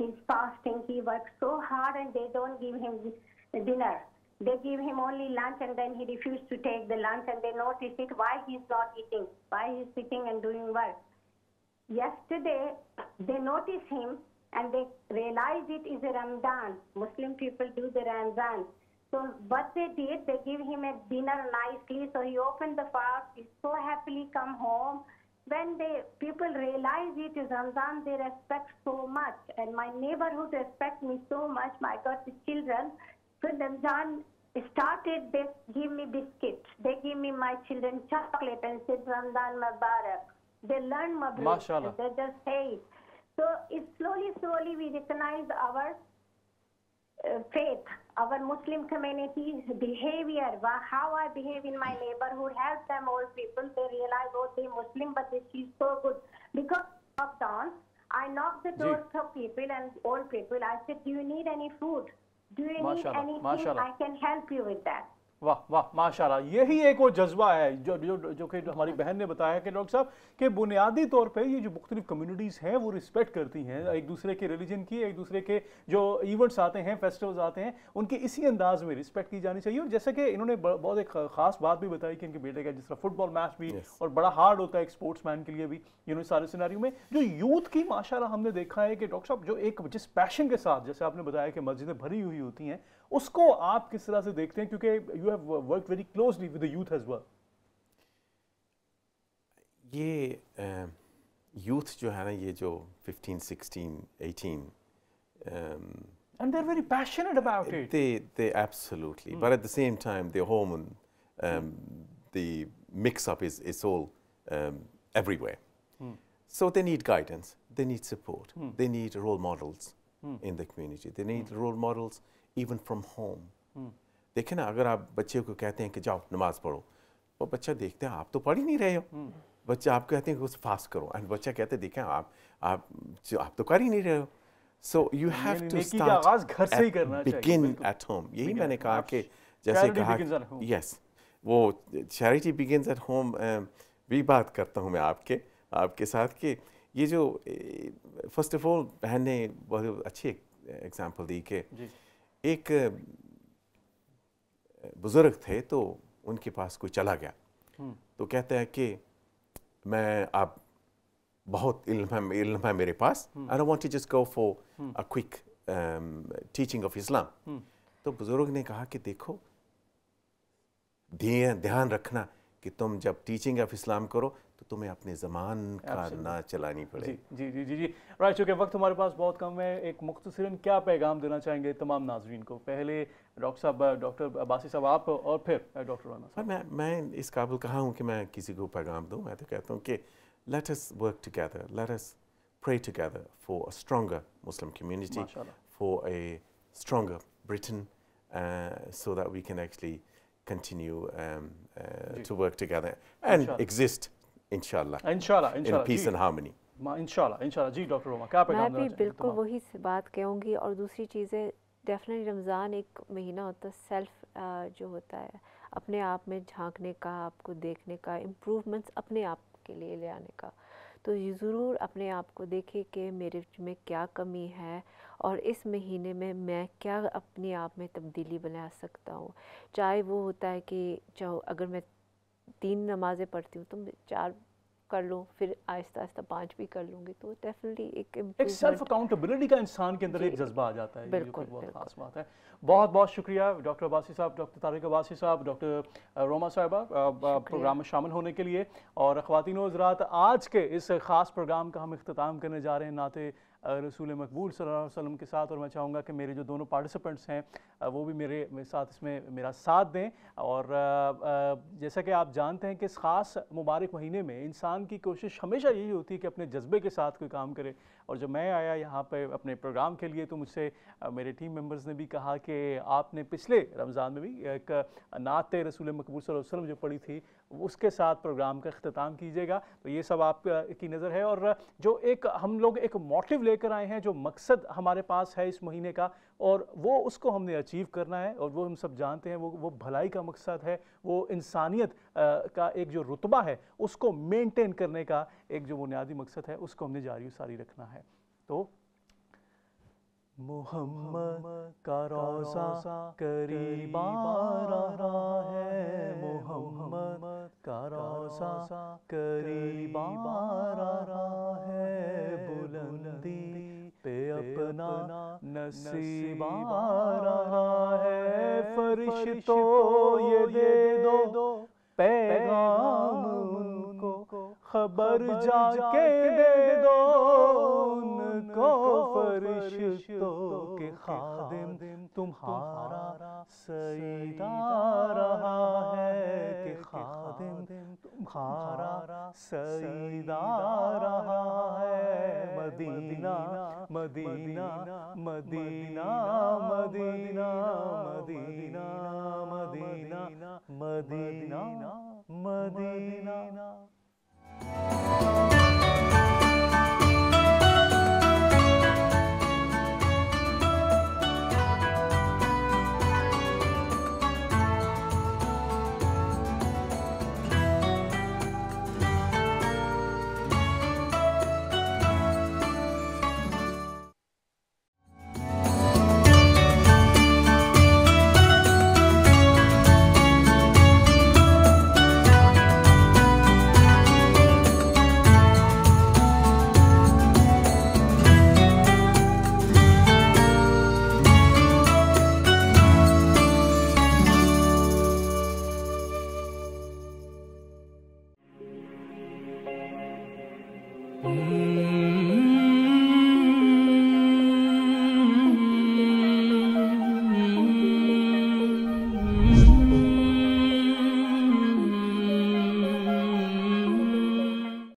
him fasting he work so hard and they don't give him dinner they give him only lunch and then he refused to take the lunch and they notice it why he's not eating why he's sitting and doing work Yesterday, they notice him and they realize it is a Ramadan. Muslim people do the Ramadan. So what they did, they give him a dinner nicely. So he opened the fast. He so happily come home. When they people realize it is Ramadan, they respect so much. And my neighborhood respect me so much. My God, the children. So Ramadan started. They give me biscuit. They give me my children chocolate and said Ramadan Mubarak. They learn Maghrib. Mashallah. They just say it. So it's slowly, slowly we recognize our uh, faith, our Muslim community's behavior, how I behave in my neighborhood, help them, old people. They realize, oh, they Muslim, but this she's so good. Because of dawn, I knock the doors Gee. of people and old people. I said, do you need any food? Do you Mashallah. need anything? Mashallah. I can help you with that. वाह वाह माशाल्लाह यही एक वो जज्बा है जो जो जो कि हमारी बहन ने बताया कि डॉक्टर साहब कि बुनियादी तौर पे ये जो मुख्तलिफ कम्युनिटीज़ हैं वो रिस्पेक्ट करती हैं एक दूसरे के रिलीजन की एक दूसरे के जो इवेंट्स आते हैं फेस्टिवल्स आते हैं उनके इसी अंदाज में रिस्पेक्ट की जानी चाहिए और जैसे कि इन्होंने बहुत एक खास बात भी बताई कि इनके बेटे का जिस तरह फुटबॉल मैच भी और बड़ा हार्ड होता है एक स्पोर्ट्स मैन के लिए भी इन्होंने सारे सिनारियों में जो यूथ की माशा हमने देखा है कि डॉक्टर साहब जो एक जिस पैशन के साथ जैसे आपने बताया कि मस्जिदें भरी हुई होती हैं उसको आप किस तरह से देखते हैं क्योंकि you have work very closely with youth as well ये यूथ जो है ना ये जो 15, 16, 18 and they're very passionate about it. They, they absolutely. Hmm. But at the same time, the hormone, um, the mix-up is, is all um, everywhere. Hmm. So they need guidance. They need support. Hmm. They need role models in the community. They need role models even from home देखे ना अगर आप बच्चे को कहते हैं कि जाओ नमाज पढ़ो वो बच्चा देखते हैं आप तो पढ़ ही नहीं रहे हो बच्चा आप कहते हैं कि फास्ट करो एंड बच्चा कहते हैं देखें आप आप जो आप तो कर ही नहीं रहे हो so you have to start घर से ही करना बिगिन एट होम यही मैंने कहा कि जैसे कहा यस वो चैरिटी बिगिन एट होम भी बात करता हूँ मैं आपके आपके साथ कि ये जो फर्स्ट ऑफ ऑल बहन ने बहुत अच्छी एग्जाम्पल दी कि एक बुज़ुर्ग थे तो उनके पास कोई चला गया हम्म। तो कहते हैं कि मैं आप बहुत इल्म है इल्म है मेरे पास I want to just go for a quick teaching of Islam तो बुज़ुर्ग ने कहा कि देखो ध्यान रखना कि तुम जब टीचिंग ऑफ इस्लाम करो तो तुम्हें अपने ज़मान का ना चलानी पड़े जी जी जी जी राय चूँकि वक्त हमारे पास बहुत कम है एक मुख्तसरा क्या पैगाम देना चाहेंगे तमाम नाजरीन को पहले डॉक्टर साहब डॉक्टर बासी साहब आप और फिर डॉक्टर राना साहब मैं मैं इस काबिल कहा हूँ कि मैं किसी को पैगाम दूँ मैं तो कहता हूँ कि let us work together, let us pray together for a stronger Muslim community, Mashallah. for a stronger Britain, uh, so that we continue um, uh, to work together and Inshallah. exist, inshallah, inshallah, inshallah. in peace and harmony. इंशाल्लाह इंशाल्लाह जी doctor Roma क्या मैं भी बिल्कुल वही बात कहूँगी और दूसरी चीज़ें डेफिनेटली रमज़ान एक महीना होता है सेल्फ uh, जो होता है अपने आप में झांकने का आपको देखने का इम्प्रूवमेंट्स अपने आप के लिए ले आने का तो ज़रूर अपने आप को देखे कि मेरे में क्या कमी है और इस महीने में मैं क्या अपने आप में तब्दीली बना सकता हूँ चाहे वो होता है कि चाहो अगर मैं तीन नमाज़ें पढ़ती हूँ तो चार कर लूँ फिर आहिस्ता आहिस्ता पाँच भी कर लूँगी तो डेफिनेटली एक एक सेल्फ अकाउंटेबिलिटी का इंसान के अंदर एक जज्बा आ जाता है बिल्कुल बहुत खास बात है बहुत बहुत शुक्रिया डॉक्टर अबासी साहब डॉक्टर तारिक अबासी साहब डॉक्टर रोमा साहबा प्रोग्राम में शामिल होने के लिए और ख़वान हजरात आज के इस ख़ास प्रोग्राम का हम अख्ताम करने जा रहे हैं नाते रसूल मकबूल सल्लल्लाहु अलैहि वसल्लम के साथ और मैं चाहूँगा कि मेरे जो दोनों पार्टिसिपेंट्स हैं वो भी मेरे मेरे साथ इसमें मेरा साथ दें और जैसा कि आप जानते हैं कि इस ख़ास मुबारक महीने में इंसान की कोशिश हमेशा यही होती है कि अपने जज्बे के साथ कोई काम करे और जब मैं आया यहाँ पर अपने प्रोग्राम के लिए तो मुझसे मेरे टीम मेंबर्स ने भी कहा कि आपने पिछले रमज़ान में भी एक नात रसूल मकबूल वसलम जो पढ़ी थी उसके साथ प्रोग्राम का अख्ताम कीजिएगा तो ये सब आप की नज़र है और जो एक हम लोग एक मोटिव लेकर आए हैं जो मकसद हमारे पास है इस महीने का और वो उसको हमने अचीव करना है और वो हम सब जानते हैं वो वो भलाई का मकसद है वो इंसानियत का एक जो रुतबा है उसको मेंटेन करने का एक जो बुनियादी मकसद है उसको हमने जारी सारी रखना है तो मोहम्मद का रोजा करीब रहा है मोहम्मद का रोजा करीब रहा है बुलंदी पे अपना नसीबा रहा है फरिश तो ये दे दो पैगाम उनको खबर जाके दे दो उनको फरिश्तों के खादिम तुम्हारा सईदा रहा है के खादिम तुम्हारा सईदा रहा है मदीना मदीना मदीना मदीना मदीना मदीना मदीना मदीना मदीना